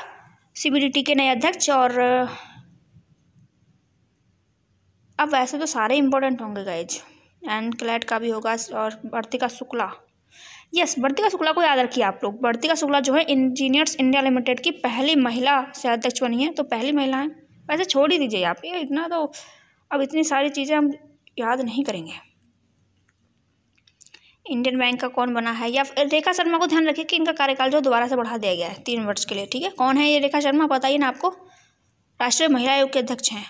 CBDT के नए अध्यक्ष और अब वैसे तो सारे इंपॉर्टेंट होंगे गाइज एंड क्लैट का भी होगा और वर्तिका शुक्ला यस वर्तिका शुक्ला को याद रखिए आप लोग वर्तिका शुक्ला जो है इंजीनियर्स इंडिया लिमिटेड की पहली महिला से अध्यक्ष बनी है तो पहली महिला है वैसे छोड़ ही दीजिए आप ये इतना तो अब इतनी सारी चीज़ें हम याद नहीं करेंगे इंडियन बैंक का कौन बना है या रेखा शर्मा को ध्यान रखिए कि इनका कार्यकाल जो दोबारा से बढ़ा दिया गया है तीन वर्ष के लिए ठीक है कौन है ये रेखा शर्मा बताइए ना आपको राष्ट्रीय महिला आयोग के अध्यक्ष हैं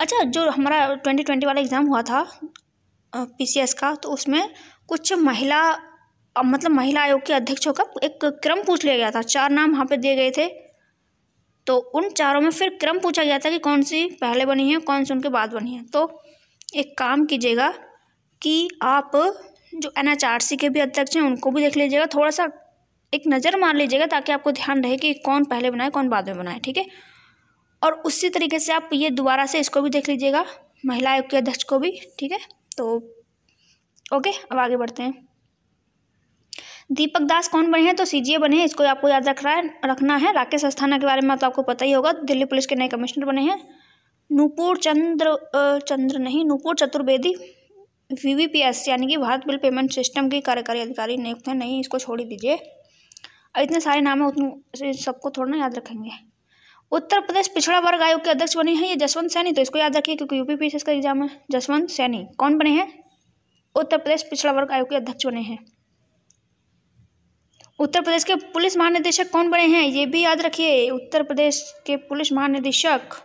अच्छा जो हमारा ट्वेंटी ट्वेंटी वाला एग्ज़ाम हुआ था पीसीएस का तो उसमें कुछ महिला मतलब महिला आयोग के अध्यक्षों का एक क्रम पूछ लिया गया था चार नाम वहाँ पे दिए गए थे तो उन चारों में फिर क्रम पूछा गया था कि कौन सी पहले बनी है कौन सी उनके बाद बनी है तो एक काम कीजिएगा कि आप जो एन के भी अध्यक्ष हैं उनको भी देख लीजिएगा थोड़ा सा एक नज़र मार लीजिएगा ताकि आपको ध्यान रहे कि कौन पहले बनाए कौन बाद में बनाए ठीक है और उसी तरीके से आप ये दोबारा से इसको भी देख लीजिएगा महिला आयोग के अध्यक्ष को भी ठीक है तो ओके अब आगे बढ़ते हैं दीपक दास कौन बने हैं तो सीजीए बने हैं इसको आपको याद रख रहा है रखना है राकेश अस्थाना के बारे में तो आपको पता ही होगा दिल्ली पुलिस के नए कमिश्नर बने हैं नूपुर चंद्र चंद्र नहीं नूपुर चतुर्वेदी एस यानी कि भारत बिल पेमेंट सिस्टम के कार्यकारी अधिकारी नियुक्त हैं नहीं इसको छोड़ ही दीजिए इतने सारे नाम हैं उतने सबको थोड़ा ना याद रखेंगे उत्तर प्रदेश पिछड़ा वर्ग आयोग के अध्यक्ष बने हैं ये जसवंत सैनी तो इसको याद रखिए क्योंकि यूपी पी का एग्जाम है जसवंत सैनी कौन बने हैं उत्तर प्रदेश पिछड़ा वर्ग आयोग के अध्यक्ष बने हैं उत्तर प्रदेश के पुलिस महानिदेशक कौन बने हैं ये भी याद रखिए उत्तर प्रदेश के पुलिस महानिदेशक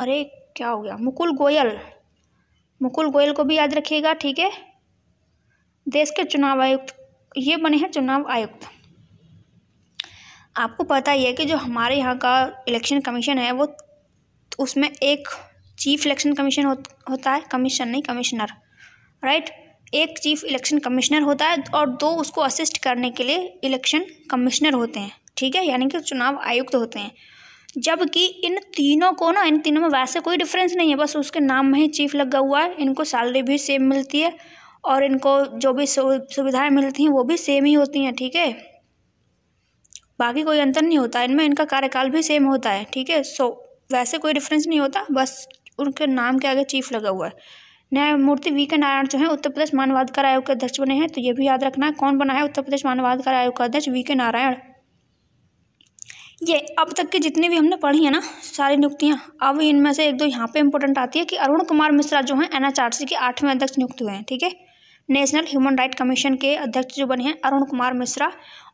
अरे क्या हो गया मुकुल गोयल मुकुल गोयल को भी याद रखिएगा ठीक है देश के चुनाव आयुक्त ये बने हैं चुनाव आयुक्त आपको पता ही है कि जो हमारे यहाँ का इलेक्शन कमीशन है वो उसमें एक चीफ इलेक्शन कमीशन हो, होता है कमीशन नहीं कमिश्नर राइट एक चीफ इलेक्शन कमिश्नर होता है और दो उसको असिस्ट करने के लिए इलेक्शन कमिश्नर होते हैं ठीक है यानी कि चुनाव आयुक्त तो होते हैं जबकि इन तीनों को ना इन तीनों में वैसे कोई डिफरेंस नहीं है बस उसके नाम में ही चीफ लगा हुआ है इनको सैलरी भी सेम मिलती है और इनको जो भी सुविधाएं मिलती हैं वो भी सेम ही होती हैं ठीक है बाकी कोई अंतर नहीं होता इनमें इनका कार्यकाल भी सेम होता है ठीक है सो वैसे कोई डिफरेंस नहीं होता बस उनके नाम के आगे चीफ लगा हुआ है न्यायमूर्ति वी के नारायण जो है उत्तर प्रदेश मानवाधिकार आयोग के अध्यक्ष बने हैं तो ये भी याद रखना है कौन बना है उत्तर प्रदेश मानवाधिकार आयोग का अध्यक्ष वी के नारायण ये अब तक के जितने भी हमने पढ़ी है ना सारी नियुक्तियाँ अब इनमें से एक दो यहाँ पे इंपॉर्टेंट आती है कि अरुण कुमार मिश्रा जो है एन के आठवें अध्यक्ष नियुक्त हुए हैं ठीक है नेशनल ह्यूमन राइट कमीशन के अध्यक्ष जो बने हैं अरुण कुमार मिश्रा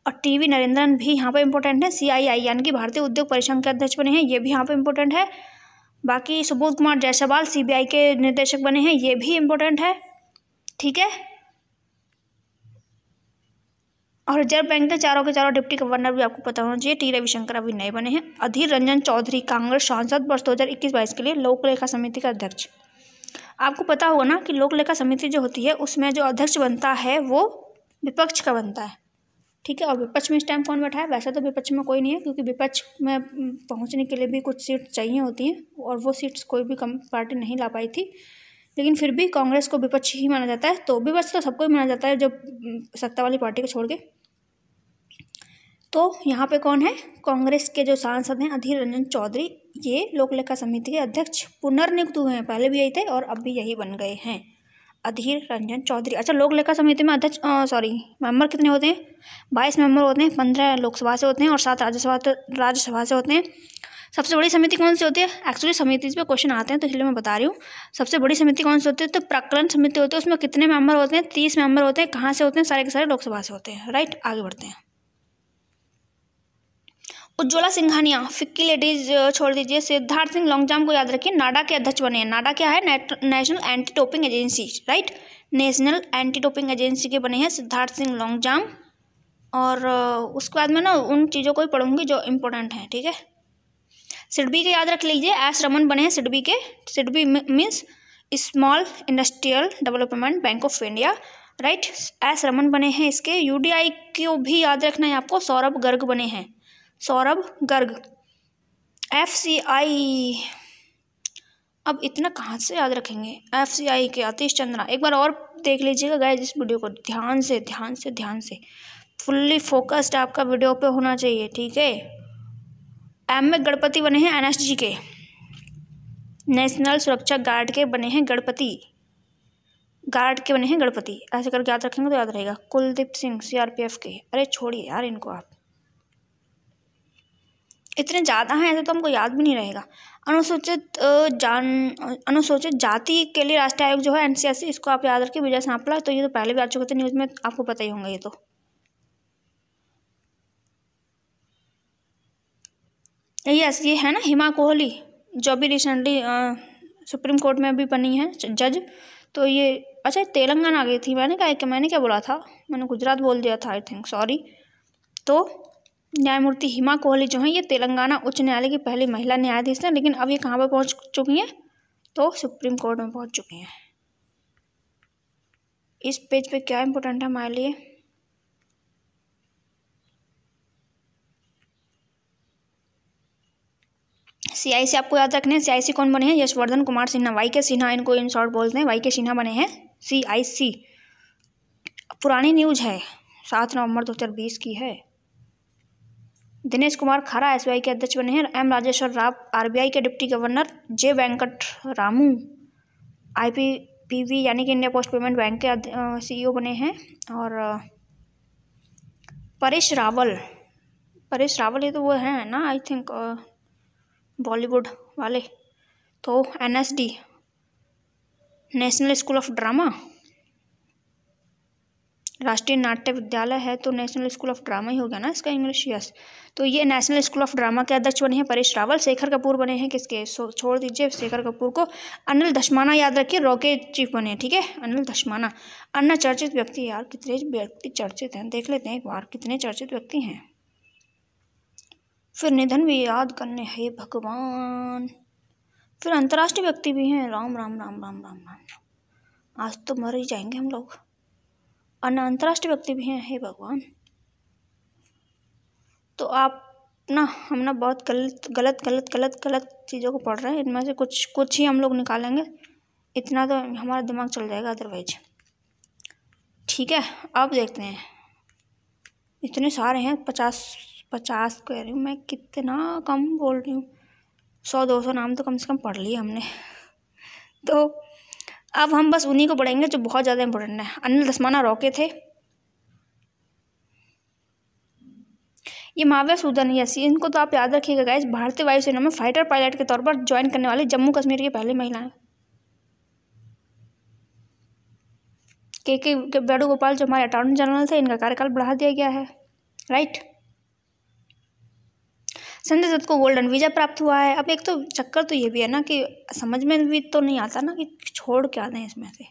और टी वी नरेंद्रन भी यहाँ पर इंपॉर्टेंट है सी आई आई यानी कि भारतीय उद्योग परिसंघ के अध्यक्ष बने हैं ये भी यहाँ पर इंपॉर्टेंट है बाकी Subodh Kumar Jaiswal C B I के निर्देशक बने हैं ये भी इम्पोर्टेंट है ठीक है और रिजर्व बैंक के चारों के चारों डिप्टी गवर्नर भी आपको पता होना चाहिए टी रविशंकर अभी नए बने हैं अधीर रंजन चौधरी कांग्रेस सांसद वर्ष दो हज़ार इक्कीस बाईस के लिए लोकलेखा समिति का अध्यक्ष आपको पता होगा ना कि लोकलेखा समिति जो होती है उसमें जो अध्यक्ष बनता है वो विपक्ष का बनता है ठीक है और विपक्ष में इस टाइम कौन बैठा है वैसे तो विपक्ष में कोई नहीं है क्योंकि विपक्ष में पहुंचने के लिए भी कुछ सीट चाहिए होती हैं और वो सीट्स कोई भी कम पार्टी नहीं ला पाई थी लेकिन फिर भी कांग्रेस को विपक्ष ही माना जाता है तो विपक्ष तो सबको ही माना जाता है जो सत्ता वाली पार्टी को छोड़ के तो यहाँ पे कौन है कांग्रेस के जो सांसद हैं अधीर रंजन चौधरी ये लोकलेखा समिति के अध्यक्ष पुनर्नियुक्त हुए हैं पहले भी यही थे और अब भी यही बन गए हैं अधीर रंजन चौधरी अच्छा लोकलेखा समिति में अध्यक्ष सॉरी मेंबर कितने होते हैं बाईस मेंबर होते हैं पंद्रह लोकसभा से होते हैं और सात राज्यसभा तो, राज्यसभा से होते हैं सबसे बड़ी समिति कौन सी होती है एक्चुअली समिति पे क्वेश्चन आते हैं तो इसलिए मैं बता रही हूँ सबसे बड़ी समिति कौन सी होती है तो प्रकरण समिति होती है उसमें कितने मेंबर होते हैं तीस मेंबर होते हैं कहाँ से होते हैं सारे के सारे लोकसभा से होते हैं राइट आगे बढ़ते हैं उज्ज्वला सिंघानिया फिक्की लेडीज छोड़ दीजिए सिद्धार्थ सिंह लॉन्गजाम को याद रखिए नाडा के अध्यक्ष बने हैं नाडा क्या है national anti doping agency right national anti doping agency के बने हैं सिद्धार्थ सिंह लॉन्गजाम और उसके बाद में ना उन चीज़ों को ही पढ़ूंगी जो इम्पोर्टेंट हैं ठीक है सिडबी के याद रख लीजिए एस रमन बने हैं सिडबी के SIDBI means small industrial development bank of India right S Raman बने हैं इसके यूडीआई को भी याद रखना है आपको सौरभ गर्ग बने हैं Saurabh Garg F C I अब इतना कहाँ से याद रखेंगे एफ सी आई के आतिश चंद्रा एक बार और देख लीजिएगा गाइज इस वीडियो को ध्यान से ध्यान से ध्यान से फुल्ली फोकस्ड आपका वीडियो पे होना चाहिए ठीक है एम में गणपति बने हैं एन एस जी के नेशनल सुरक्षा गार्ड के बने हैं गणपति गार्ड के बने हैं गणपति ऐसे करके याद रखेंगे तो याद रहेगा कुलदीप सिंह सीआरपीएफ के अरे छोड़िए यार इनको आप इतने ज़्यादा हैं ऐसे तो हमको याद भी नहीं रहेगा अनुसूचित जान अनुसूचित जाति के लिए राष्ट्रीय आयोग जो है एन इसको आप याद रखिए विजय सांपला तो ये तो पहले भी आ चुके थे न्यूज़ में आपको पता ही होंगे ये तो यस ये है ना हिमा कोहली जो अभी रिसेंटली सुप्रीम कोर्ट में भी बनी है जज तो ये अच्छा तेलंगाना गई थी मैंने कहा कि मैंने क्या बोला था मैंने गुजरात बोल दिया था आई थिंक सॉरी तो न्यायमूर्ति हिमा कोहली जो हैं ये तेलंगाना उच्च न्यायालय की पहली महिला न्यायाधीश हैं लेकिन अब ये कहाँ पर पहुँच चुकी हैं तो सुप्रीम कोर्ट में पहुँच चुकी हैं इस पेज पे क्या इम्पोर्टेंट है हमारे लिए आई सी आपको याद सी आई सीआईसी कौन बने हैं यशवर्धन कुमार सिन्हा वाई के सिन्हा इनको इन शॉर्ट बोलते हैं वाई के सिन्हा बने हैं सीआईसी पुरानी न्यूज है सात नवंबर बीस की है दिनेश कुमार खारा एस के अध्यक्ष बने हैं एम राजेश्वर राव आरबीआई के deputy governor J Venkat Ramu IPPB यानी कि इंडिया पोस्ट पेमेंट बैंक के सीईओ बने हैं और परेश रावल परेश रावल ये तो वो हैं ना आई थिंक बॉलीवुड वाले तो NSD national school of drama राष्ट्रीय नाट्य विद्यालय है तो नेशनल स्कूल ऑफ ड्रामा ही हो गया ना इसका इंग्लिश यस तो ये नेशनल स्कूल ऑफ ड्रामा के अध्यक्ष बने हैं परेश रावल शेखर कपूर बने हैं किसके सो छोड़ दीजिए शेखर कपूर को अनिल दशमाना याद रखिए रॉके चीफ बने हैं ठीक है अनिल दशमाना अन्य चर्चित व्यक्ति यार कितने व्यक्ति चर्चित हैं देख लेते हैं एक बार कितने चर्चित व्यक्ति हैं फिर निधन भी याद करने हे भगवान फिर अंतर्राष्ट्रीय व्यक्ति भी हैं राम राम राम राम राम राम आज तो मर ही जाएंगे हम लोग अनंतराष्ट्रीय अंतर्राष्ट्रीय व्यक्ति भी हैं हे भगवान तो आप ना हम ना बहुत गलत गलत गलत गलत गलत चीज़ों को पढ़ रहे हैं इनमें से कुछ कुछ ही हम लोग निकालेंगे इतना तो हमारा दिमाग चल जाएगा अदरवाइज ठीक है अब देखते हैं इतने सारे हैं पचास पचास कह रही हूँ मैं कितना कम बोल रही हूँ सौ दो सौ नाम तो कम से कम पढ़ लिए हमने तो अब हम बस उन्हीं को पढ़ेंगे जो बहुत ज़्यादा इम्पोर्टेंट है अनिल दसमाना रॉके थे ये सूदन सूदनियासी इनको तो आप याद रखिएगा गाइज भारतीय वायुसेना में फाइटर पायलट के तौर पर ज्वाइन करने वाली जम्मू कश्मीर की पहली महिलाएं के के वेणुगोपाल जो हमारे अटॉर्नी जनरल थे इनका कार्यकाल बढ़ा दिया गया है राइट संजय दत्त को गोल्डन वीज़ा प्राप्त हुआ है अब एक तो चक्कर तो ये भी है ना कि समझ में भी तो नहीं आता ना कि छोड़ क्या दें इसमें से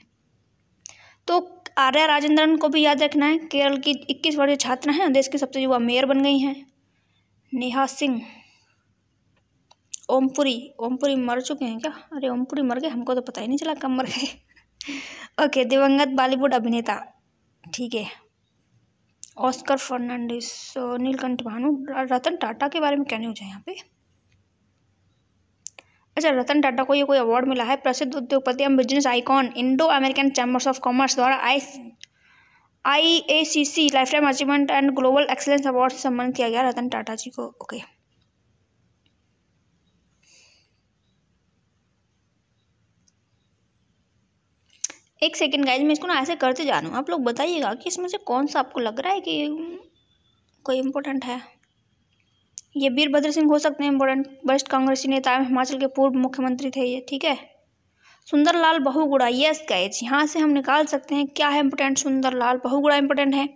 तो आर्या राजेंद्रन को भी याद रखना है केरल की इक्कीस वर्षीय छात्रा हैं देश की सबसे युवा मेयर बन गई हैं नेहा सिंह ओमपुरी ओमपुरी मर चुके हैं क्या अरे ओमपुरी मर गए हमको तो पता ही नहीं चला कब मर गए ओके दिवंगत बॉलीवुड अभिनेता ठीक है ऑस्कर फर्नांडिस नीलकंठ भानु रतन टाटा के बारे में क्या न्यूज है यहाँ पे अच्छा रतन टाटा को ये कोई अवार्ड मिला है प्रसिद्ध उद्योगपति एवं business icon Indo American chambers of commerce द्वारा I I A C C life time achievement and global excellence award से सम्मानित किया गया रतन टाटा जी को ओके okay. एक सेकेंड गाइज मैं इसको ना ऐसे करते जा रहा हूँ आप लोग बताइएगा कि इसमें से कौन सा आपको लग रहा है कि कोई इम्पोर्टेंट है ये वीरभद्र सिंह हो सकते हैं इम्पोर्टेंट वरिष्ठ कांग्रेसी नेता हिमाचल के पूर्व मुख्यमंत्री थे ये ठीक है सुंदरलाल बहुगुड़ा यस गाइज यहाँ से हम निकाल सकते हैं क्या है इम्पोर्टेंट सुंदरलाल बहुगुड़ा इम्पोर्टेंट है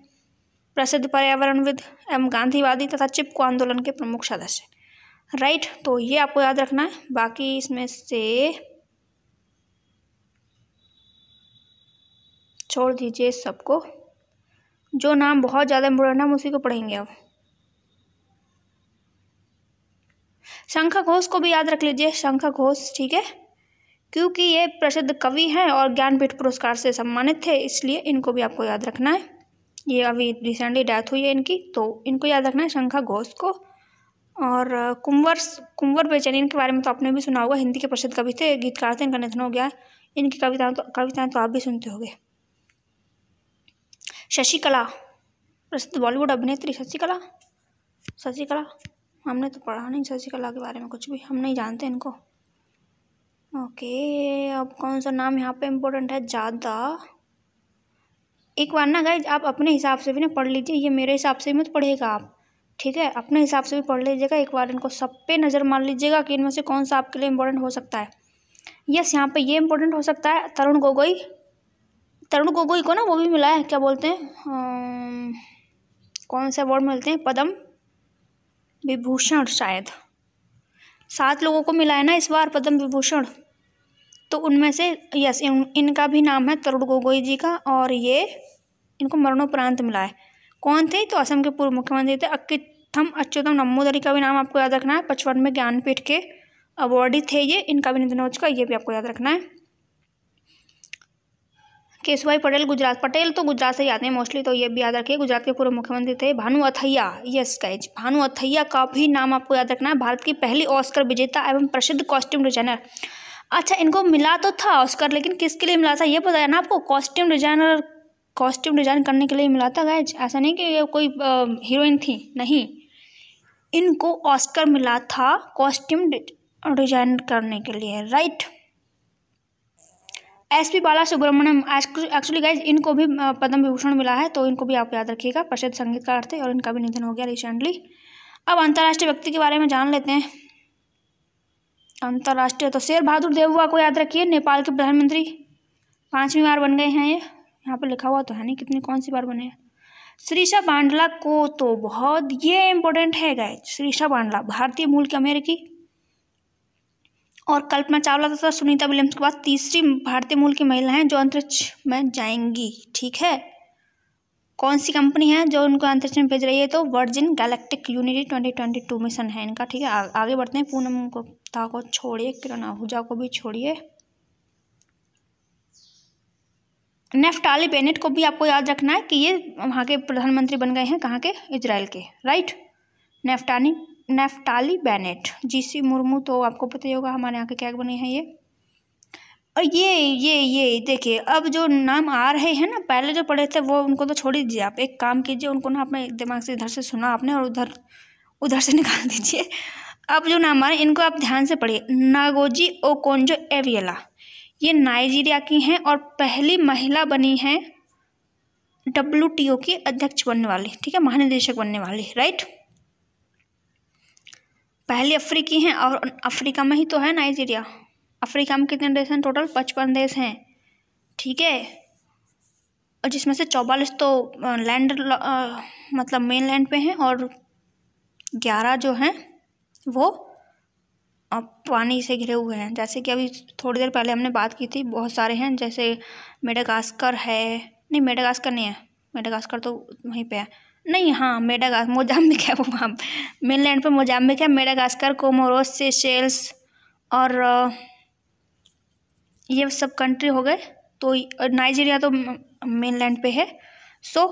प्रसिद्ध पर्यावरणविद एवं गांधीवादी तथा चिपको आंदोलन के प्रमुख सदस्य राइट तो ये आपको याद रखना है बाकी इसमें से छोड़ दीजिए इस सबको जो नाम बहुत ज़्यादा इम्पोर्टेंट है हम उसी को पढ़ेंगे अब शंखा घोष को भी याद रख लीजिए शंखा घोष ठीक है क्योंकि ये प्रसिद्ध कवि हैं और ज्ञानपीठ पुरस्कार से सम्मानित थे इसलिए इनको भी आपको याद रखना है ये अभी रिसेंटली डेथ हुई है इनकी तो इनको याद रखना है शंखा घोष को और कुंवर कुंवर बेचैनी इनके बारे में तो आपने भी सुना होगा हिंदी के प्रसिद्ध कवि थे गीतकार थे इनका निधन हो गया इनकी कविताएं तो कविताएं तो आप भी सुनते होंगे शशिकला प्रसिद्ध बॉलीवुड अभिनेत्री शशिकला शशिकला हमने तो पढ़ा नहीं शशिकला के बारे में कुछ भी हम नहीं जानते इनको ओके अब कौन सा नाम यहाँ पे इम्पोर्टेंट है ज़्यादा एक बार ना गए आप अपने हिसाब से भी ना पढ़ लीजिए ये मेरे हिसाब से भी मत पढ़ेगा आप ठीक है अपने हिसाब से भी पढ़ लीजिएगा एक बार इनको सब पे नज़र मार लीजिएगा कि इनमें से कौन सा आपके लिए इम्पोर्टेंट हो सकता है यस यहाँ पे ये इम्पोर्टेंट हो सकता है तरुण गोगोई तरुण गोगोई को ना वो भी मिला है क्या बोलते हैं कौन से अवार्ड मिलते हैं पद्म विभूषण शायद सात लोगों को मिला है ना इस बार पद्म विभूषण तो उनमें से यस इन इनका भी नाम है तरुण गोगोई जी का और ये इनको मरणोपरांत मिला है कौन थे तो असम के पूर्व मुख्यमंत्री थे अक्किथम अच्युतम नमोदरी का भी नाम आपको याद रखना है पचपन में ज्ञानपीठ के अवार्डी थे ये इनका भी निधन हो चुका ये भी आपको याद रखना है केशुभाई पटेल गुजरात पटेल तो गुजरात से आते हैं मोस्टली तो ये भी याद रखिए गुजरात के पूर्व मुख्यमंत्री थे भानु अथैया यस कैच भानु अथैया का भी नाम आपको याद रखना है भारत की पहली ऑस्कर विजेता एवं प्रसिद्ध कॉस्ट्यूम डिजाइनर अच्छा इनको मिला तो था ऑस्कर लेकिन किसके लिए मिला था ये बताया ना आपको कॉस्ट्यूम डिजाइनर कॉस्ट्यूम डिजाइन करने के लिए मिला था गैच ऐसा नहीं कि ये कोई हीरोइन थी नहीं इनको ऑस्कर मिला था कॉस्ट्यूम डिजाइन करने के लिए right S P Bala Subrahmanyam actually guys इनको भी पद्म विभूषण मिला है तो इनको भी आप याद रखिएगा प्रसिद्ध संगीतकार थे और इनका भी निधन हो गया रिसेंटली अब अंतर्राष्ट्रीय व्यक्ति के बारे में जान लेते हैं अंतर्राष्ट्रीय तो शेर बहादुर देवुआ को याद रखिए नेपाल के प्रधानमंत्री पाँचवीं बार बन गए हैं ये यहाँ पर लिखा हुआ तो है नहीं कितनी कौन सी बार बने हैं श्रीषा बांडला को तो बहुत ये इम्पोर्टेंट है गाइज श्रीषा बांडला भारतीय मूल की अमेरिकी और कल्पना चावला तथा सुनीता विलियम्स के बाद तीसरी भारतीय मूल की महिला हैं जो अंतरिक्ष में जाएंगी ठीक है कौन सी कंपनी है जो उनको अंतरिक्ष में भेज रही है तो Virgin Galactic Unity twenty twenty two mission है इनका ठीक है आ, आगे बढ़ते हैं पूनम गुप्ता को छोड़िए किरण आहूजा को भी छोड़िए नेफ्टाली बेनेट को भी आपको याद रखना है कि ये वहाँ के प्रधानमंत्री बन गए हैं कहाँ के इजराइल के right Naftali Naftali Bennett G C Murmu तो आपको पता ही होगा हमारे यहाँ के क्या बने हैं ये और ये ये ये देखिए अब जो नाम आ रहे हैं ना पहले जो पढ़े थे वो उनको तो छोड़ दीजिए आप एक काम कीजिए उनको ना अपने दिमाग से इधर से सुना आपने और उधर उधर से निकाल दीजिए अब जो नाम आ रहे हैं इनको आप ध्यान से पढ़िए नागोजी ओकोन्जो एवियला ये नाइजीरिया की हैं और पहली महिला बनी हैं डब्ल्यू की अध्यक्ष बनने वाली ठीक है महानिदेशक बनने वाली राइट पहले अफ्रीकी हैं और अफ्रीका में ही तो है नाइजीरिया अफ्रीका में कितने देश हैं टोटल पचपन देश हैं ठीक है और जिसमें से चौवालीस तो लैंड मतलब मेन लैंड पे हैं और ग्यारह जो हैं वो पानी से घिरे हुए हैं जैसे कि अभी थोड़ी देर पहले हमने बात की थी बहुत सारे हैं जैसे मेडागास्कर है नहीं मेडागास्कर नहीं है मेडागास्कर तो वहीं पे है नहीं हाँ मेडागा मोजाम्बिक है वो वहाँ मेनलैंड पर मोजाम्बिक है मेडागास्कर कोमोरोस सेशेल्स और ये सब कंट्री हो गए तो नाइजीरिया तो मेनलैंड पे है सो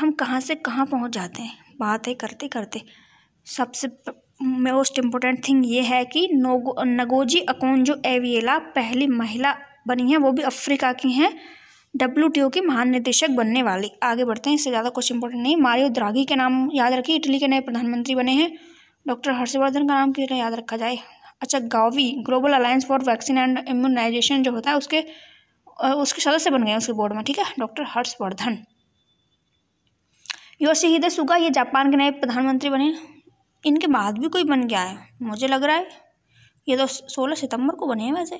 हम कहाँ से कहाँ पहुँच जाते हैं बात है करते करते सबसे मोस्ट इम्पोर्टेंट थिंग ये है कि नोगो नगोजी अकोंजो एवियला पहली महिला बनी है वो भी अफ्रीका की हैं डब्ल्यू के महानिदेशक बनने वाले आगे बढ़ते हैं इससे ज़्यादा कुछ इंपॉर्टेंट नहीं मारियो द्रागी के नाम याद रखिए इटली के नए प्रधानमंत्री बने हैं डॉक्टर हर्षवर्धन का नाम कितना याद रखा जाए अच्छा Gavi global alliance for vaccine and immunisation जो होता है उसके उसके सदस्य बन गए उसके बोर्ड में ठीक है डॉक्टर हर्षवर्धन योशिहिदे सुगा ये जापान के नए प्रधानमंत्री बने इनके बाद भी कोई बन गया है मुझे लग रहा है ये तो सोलह सितंबर को बने हैं वैसे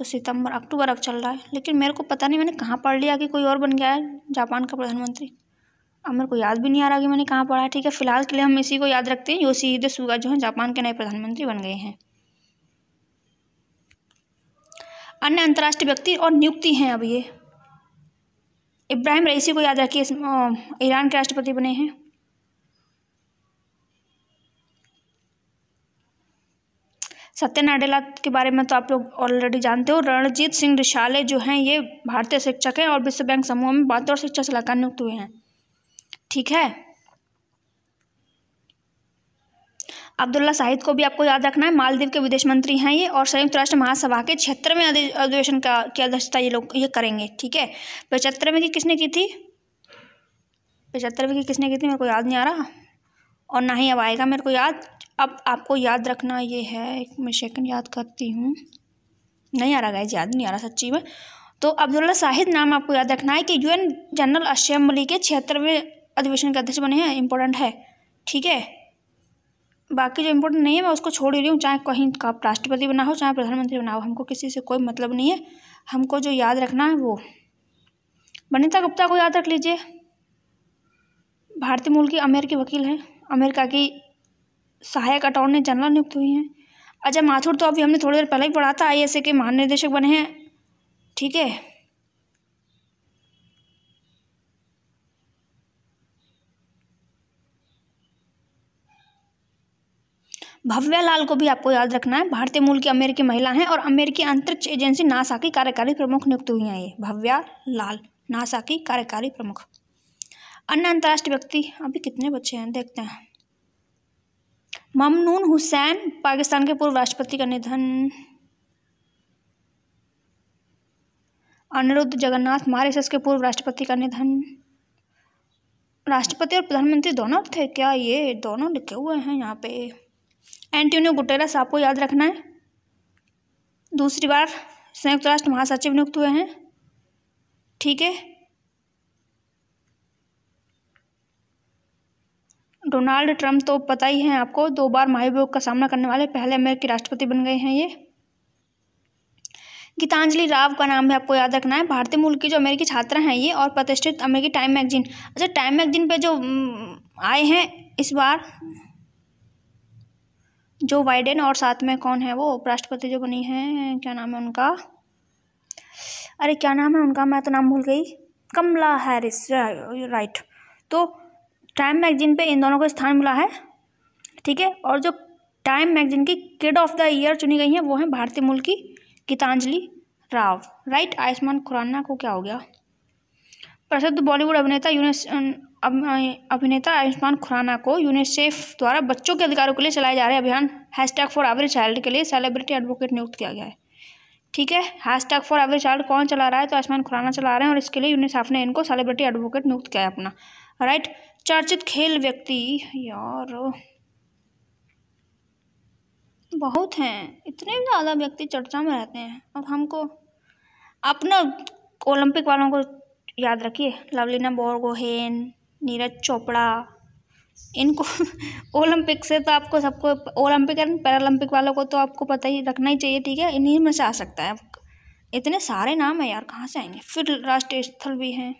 तो सितंबर अक्टूबर अब चल रहा है लेकिन मेरे को पता नहीं मैंने कहाँ पढ़ लिया कि कोई और बन गया है जापान का प्रधानमंत्री अब मेरे को याद भी नहीं आ रहा कि मैंने कहाँ पढ़ा है ठीक है फिलहाल के लिए हम इसी को याद रखते हैं योशीहिदे सुगा जो है जापान के नए प्रधानमंत्री बन गए हैं अन्य अंतर्राष्ट्रीय व्यक्ति और नियुक्ति हैं अब ये इब्राहिम रईसी को याद रखिए ईरान के राष्ट्रपति बने हैं सत्य नाडेला के बारे में तो आप लोग ऑलरेडी जानते हो रणजीत सिंह रिशाले जो हैं ये भारतीय शिक्षक हैं और विश्व बैंक समूह में बातों और शिक्षा सलाहकार नियुक्त हुए हैं ठीक है अब्दुल्ला साहिद को भी आपको याद रखना है मालदीव के विदेश मंत्री हैं ये और संयुक्त राष्ट्र महासभा के क्षेत्र में अधिवेशन का की अध्यक्षता ये लोग ये करेंगे ठीक है पचहत्तर में की किसने की थी पचहत्तर में की किसने की थी मेरे को याद नहीं आ रहा और ना ही अब आएगा मेरे को याद अब आपको याद रखना ये है एक मैं सेकंड याद करती हूँ नहीं आ रहा गाइज याद नहीं आ रहा सच्ची में तो अब्दुल्ला साहिद नाम आपको याद रखना है कि यूएन जनरल असेंबली के छिहत्तरवें अधिवेशन के अध्यक्ष बने हैं इम्पोर्टेंट है ठीक है बाकी जो इम्पोर्टेंट नहीं है मैं उसको छोड़ ही रही हूँ चाहे कहीं का राष्ट्रपति बना हो चाहे प्रधानमंत्री बना हो हमको किसी से कोई मतलब नहीं है हमको जो याद रखना है वो वनिता गुप्ता को याद रख लीजिए भारतीय मूल की अमेरिकी वकील हैं अमेरिका की सहायक अटॉर्नी जनरल नियुक्त हुई हैं अजय माथुर तो अभी हमने थोड़ी देर पहले ही पढ़ा था आई के महानिदेशक बने हैं ठीक है भव्या लाल को भी आपको याद रखना है भारतीय मूल की अमेरिकी महिला हैं और अमेरिकी अंतरिक्ष एजेंसी नासा की कार्यकारी प्रमुख नियुक्त हुई हैं ये भव्या लाल नासा की कार्यकारी प्रमुख अन्य अंतर्राष्ट्रीय व्यक्ति अभी कितने बच्चे हैं देखते हैं ममनून हुसैन पाकिस्तान के पूर्व राष्ट्रपति का निधन अनिरुद्ध जगन्नाथ मारिसस के पूर्व राष्ट्रपति का निधन राष्ट्रपति और प्रधानमंत्री दोनों थे क्या ये दोनों लिखे हुए हैं यहाँ पे एंटोनियो गुटेरस आपको याद रखना है दूसरी बार संयुक्त राष्ट्र महासचिव नियुक्त हुए हैं ठीक है डोनाल्ड ट्रंप तो पता ही है आपको दो बार महाभियोग का सामना करने वाले पहले अमेरिकी राष्ट्रपति बन गए हैं ये गीतांजलि राव का नाम है आपको याद रखना है भारतीय मूल की जो अमेरिकी छात्रा हैं ये और प्रतिष्ठित अमेरिकी टाइम मैगजीन अच्छा टाइम मैगजीन पे जो आए हैं इस बार जो बाइडेन और साथ में कौन है वो उपराष्ट्रपति जो बनी हैं क्या नाम है उनका अरे क्या नाम है उनका मैं तो नाम भूल गई कमला हैरिस राइट तो टाइम मैगजीन पे इन दोनों को स्थान मिला है ठीक है और जो टाइम मैगजीन की किड ऑफ द ईयर चुनी गई हैं वो हैं भारतीय मूल की गीतांजलि राव राइट आयुष्मान खुराना को क्या हो गया प्रसिद्ध बॉलीवुड अभिनेता यूनेस अब, अभिनेता आयुष्मान खुराना को यूनिसेफ द्वारा बच्चों के अधिकारों के लिए चलाए जा रहे अभियान हैशटैग फॉर एवरी चाइल्ड के लिए सेलिब्रिटी एडवोकेट नियुक्त किया गया है ठीक है हैशटैग फॉर एवरी चाइल्ड कौन चला रहा है तो आयुष्मान खुराना चला रहे हैं और इसके लिए यूनिसेफ ने इनको सेलिब्रिटी एडवोकेट नियुक्त किया है अपना राइट चर्चित खेल व्यक्ति यार बहुत हैं इतने ज़्यादा व्यक्ति चर्चा में रहते हैं अब हमको अपना ओलंपिक वालों को याद रखिए लवलीना बोरगोहेन नीरज चोपड़ा इनको ओलंपिक से तो आपको सबको ओलंपिक एंड पैरालंपिक वालों को तो आपको पता ही रखना ही चाहिए ठीक है इन्हीं में से आ सकता है इतने सारे नाम हैं यार कहाँ से आएंगे फिर राष्ट्रीय स्थल भी हैं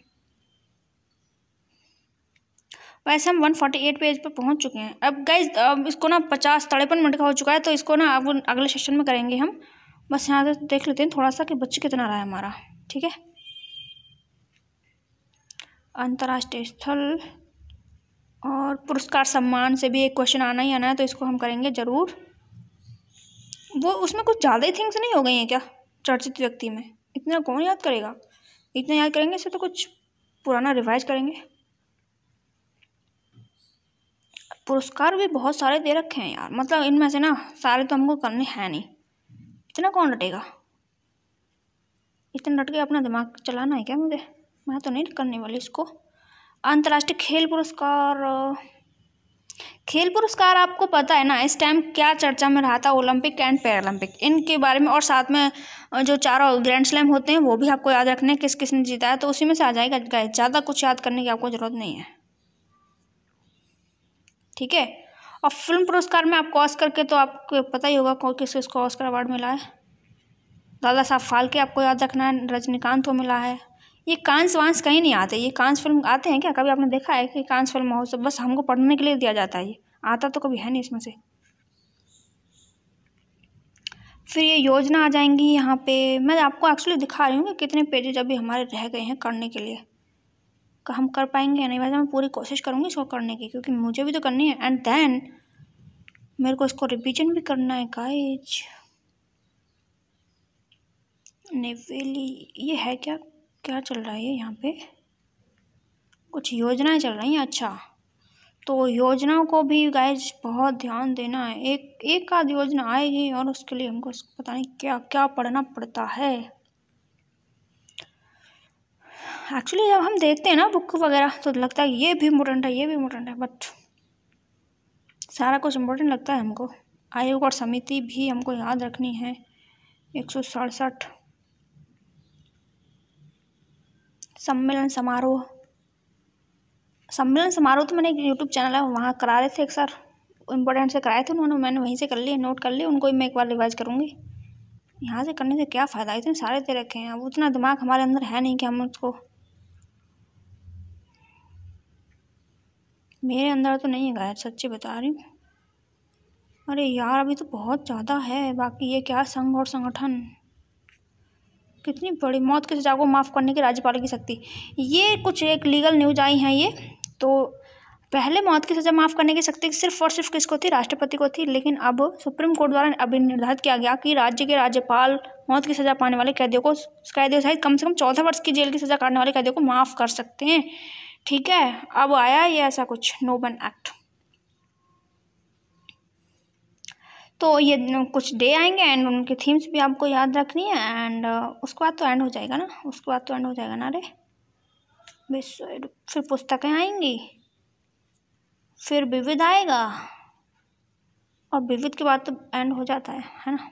वैसे तो हम 148 पेज पर पहुंच चुके हैं अब गाइज अब इसको ना पचास तड़ेपन मिनट का हो चुका है तो इसको ना अब अगले सेशन में करेंगे हम बस यहाँ से देख लेते हैं थोड़ा सा कि बच्चे कितना रहा है हमारा ठीक है अंतर्राष्ट्रीय स्थल और पुरस्कार सम्मान से भी एक क्वेश्चन आना ही आना है तो इसको हम करेंगे ज़रूर वो उसमें कुछ ज़्यादा ही थिंग्स नहीं हो गई हैं क्या चर्चित व्यक्ति में इतना कौन याद करेगा इतना याद करेंगे इसे तो कुछ पुराना रिवाइज करेंगे पुरस्कार भी बहुत सारे दे रखे हैं यार मतलब इनमें से ना सारे तो हमको करने हैं नहीं इतना कौन डटेगा इतना डट के अपना दिमाग चलाना है क्या मुझे मैं तो नहीं करने वाली इसको अंतर्राष्ट्रीय खेल पुरस्कार खेल पुरस्कार आपको पता है ना इस टाइम क्या चर्चा में रहा था ओलंपिक एंड पैरालंपिक इनके बारे में और साथ में जो चारों ग्रैंड स्लैम होते हैं वो भी आपको याद रखने किस किसने जीता है तो उसी में से आ जाएगा ज़्यादा कुछ याद करने की आपको ज़रूरत नहीं है ठीक है और फिल्म पुरस्कार में आपको ऑस्कर के तो आपको पता ही होगा कौन किस को ऑस्कर अवार्ड मिला है दादा साहब फालके आपको याद रखना है रजनीकांत को मिला है ये कांस वांस कहीं नहीं आते ये कांस फिल्म आते हैं क्या कभी आपने देखा है कि कांस फिल्म महोत्सव बस हमको पढ़ने के लिए दिया जाता है ये आता तो कभी है नहीं इसमें से फिर ये योजना आ जाएंगी यहाँ पे मैं आपको एक्चुअली दिखा रही हूँ कि कितने पेजेज अभी हमारे रह गए हैं करने के लिए हम कर पाएंगे या नहीं वैसे मैं पूरी कोशिश करूँगी इसको करने की क्योंकि मुझे भी तो करनी है एंड देन मेरे को इसको रिविजन भी करना है गाइज नेवेली ये है क्या क्या चल रहा है यहाँ पे कुछ योजनाएं चल रही हैं अच्छा तो योजनाओं को भी गाइज बहुत ध्यान देना है एक एक आध योजना आएगी और उसके लिए हमको पता नहीं क्या क्या पढ़ना पड़ता है एक्चुअली जब हम देखते हैं ना बुक वगैरह तो लगता है ये भी इम्पोर्टेंट है ये भी इम्पोर्टेंट है बट सारा कुछ इम्पोर्टेंट लगता है हमको आयोग और समिति भी हमको याद रखनी है एक सौ सड़सठ सम्मेलन समारोह सम्मेलन समारोह तो मैंने एक यूट्यूब चैनल है वहाँ करा रहे थे एक सर इम्पोर्टेंट से कराए थे उन्होंने मैंने वहीं से कर लिए नोट कर लिए उनको ही मैं एक बार रिवाइज करूँगी यहाँ से करने से क्या फ़ायदा इतने सारे दे रखे हैं अब उतना दिमाग हमारे अंदर है नहीं कि हम उसको मेरे अंदर तो नहीं है गायब सच्ची बता रही हूँ अरे यार अभी तो बहुत ज़्यादा है बाकी ये क्या संघ और संगठन कितनी बड़ी मौत के सजा को माफ़ करने की राज्यपाल की शक्ति ये कुछ एक लीगल न्यूज आई हैं ये तो पहले मौत की सज़ा माफ़ करने की शक्ति सिर्फ और सिर्फ किसको थी राष्ट्रपति को थी लेकिन अब सुप्रीम कोर्ट द्वारा अभी निर्धारित किया गया कि राज्य के राज्यपाल मौत की सज़ा पाने वाले कैदियों को कैदियों सहित कम से कम चौदह वर्ष की जेल की सज़ा काटने वाले कैदियों को माफ़ कर सकते हैं ठीक है अब आया ये ऐसा कुछ नोबन एक्ट तो ये कुछ डे आएंगे एंड उनके थीम्स भी आपको याद रखनी है एंड uh, उसके बाद तो एंड हो जाएगा ना उसके बाद तो एंड हो जाएगा ना अरे बेस फिर पुस्तकें आएंगी फिर विविध आएगा और विविध के बाद तो एंड हो जाता है है ना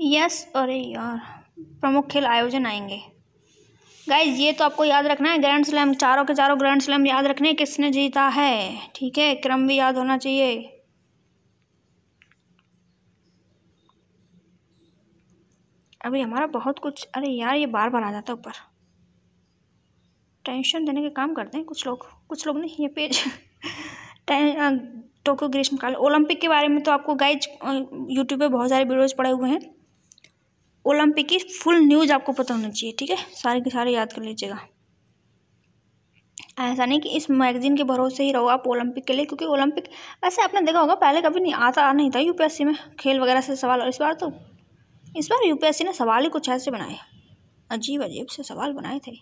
यस अरे यार प्रमुख खेल आयोजन आएंगे गाइज ये तो आपको याद रखना है ग्रैंड स्लैम चारों के चारों ग्रैंड स्लैम याद रखने किसने जीता है ठीक है क्रम भी याद होना चाहिए अभी हमारा बहुत कुछ अरे यार ये बार बार आ जाता है ऊपर टेंशन देने के काम करते हैं कुछ लोग कुछ लोग नहीं ये पेज टोक्यो ग्रीष्मकाल ओलंपिक के बारे में तो आपको गाइज यूट्यूब पे बहुत सारे वीडियोज़ पड़े हुए हैं ओलंपिक की फुल न्यूज़ आपको पता होना चाहिए ठीक है सारे के सारे याद कर लीजिएगा ऐसा नहीं कि इस मैगजीन के भरोसे ही रहो आप ओलंपिक के लिए क्योंकि ओलंपिक ऐसे आपने देखा होगा पहले कभी नहीं आता नहीं था यूपीएससी में खेल वगैरह से सवाल और इस बार तो इस बार यूपीएससी ने सवाल ही कुछ ऐसे बनाए अजीब अजीब से सवाल बनाए थे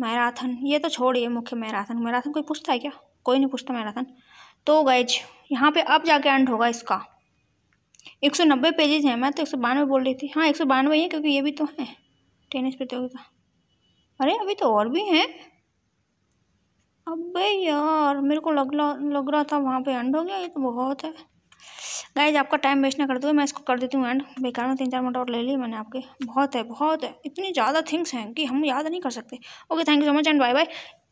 मैराथन ये तो छोड़िए मुख्य मैराथन मैराथन कोई पूछता है क्या कोई नहीं पूछता मैराथन तो गैज यहाँ पर अब जाके एंड होगा इसका एक सौ नब्बे पेजेज हैं मैं तो एक सौ बानवे बोल रही थी हाँ एक सौ बानवे है क्योंकि ये भी तो है टेनिस प्रतियोगिता अरे अभी तो और भी हैं अबे यार मेरे को लग लग रहा था वहाँ पे एंड हो गया ये तो बहुत है गाइज आपका टाइम वेस्ट ना कर दूँ मैं इसको कर देती हूँ एंड बेकार में तीन चार मिनट और ले ली मैंने आपके बहुत है बहुत है इतनी ज़्यादा थिंग्स हैं कि हम याद नहीं कर सकते okay thank you so much and bye bye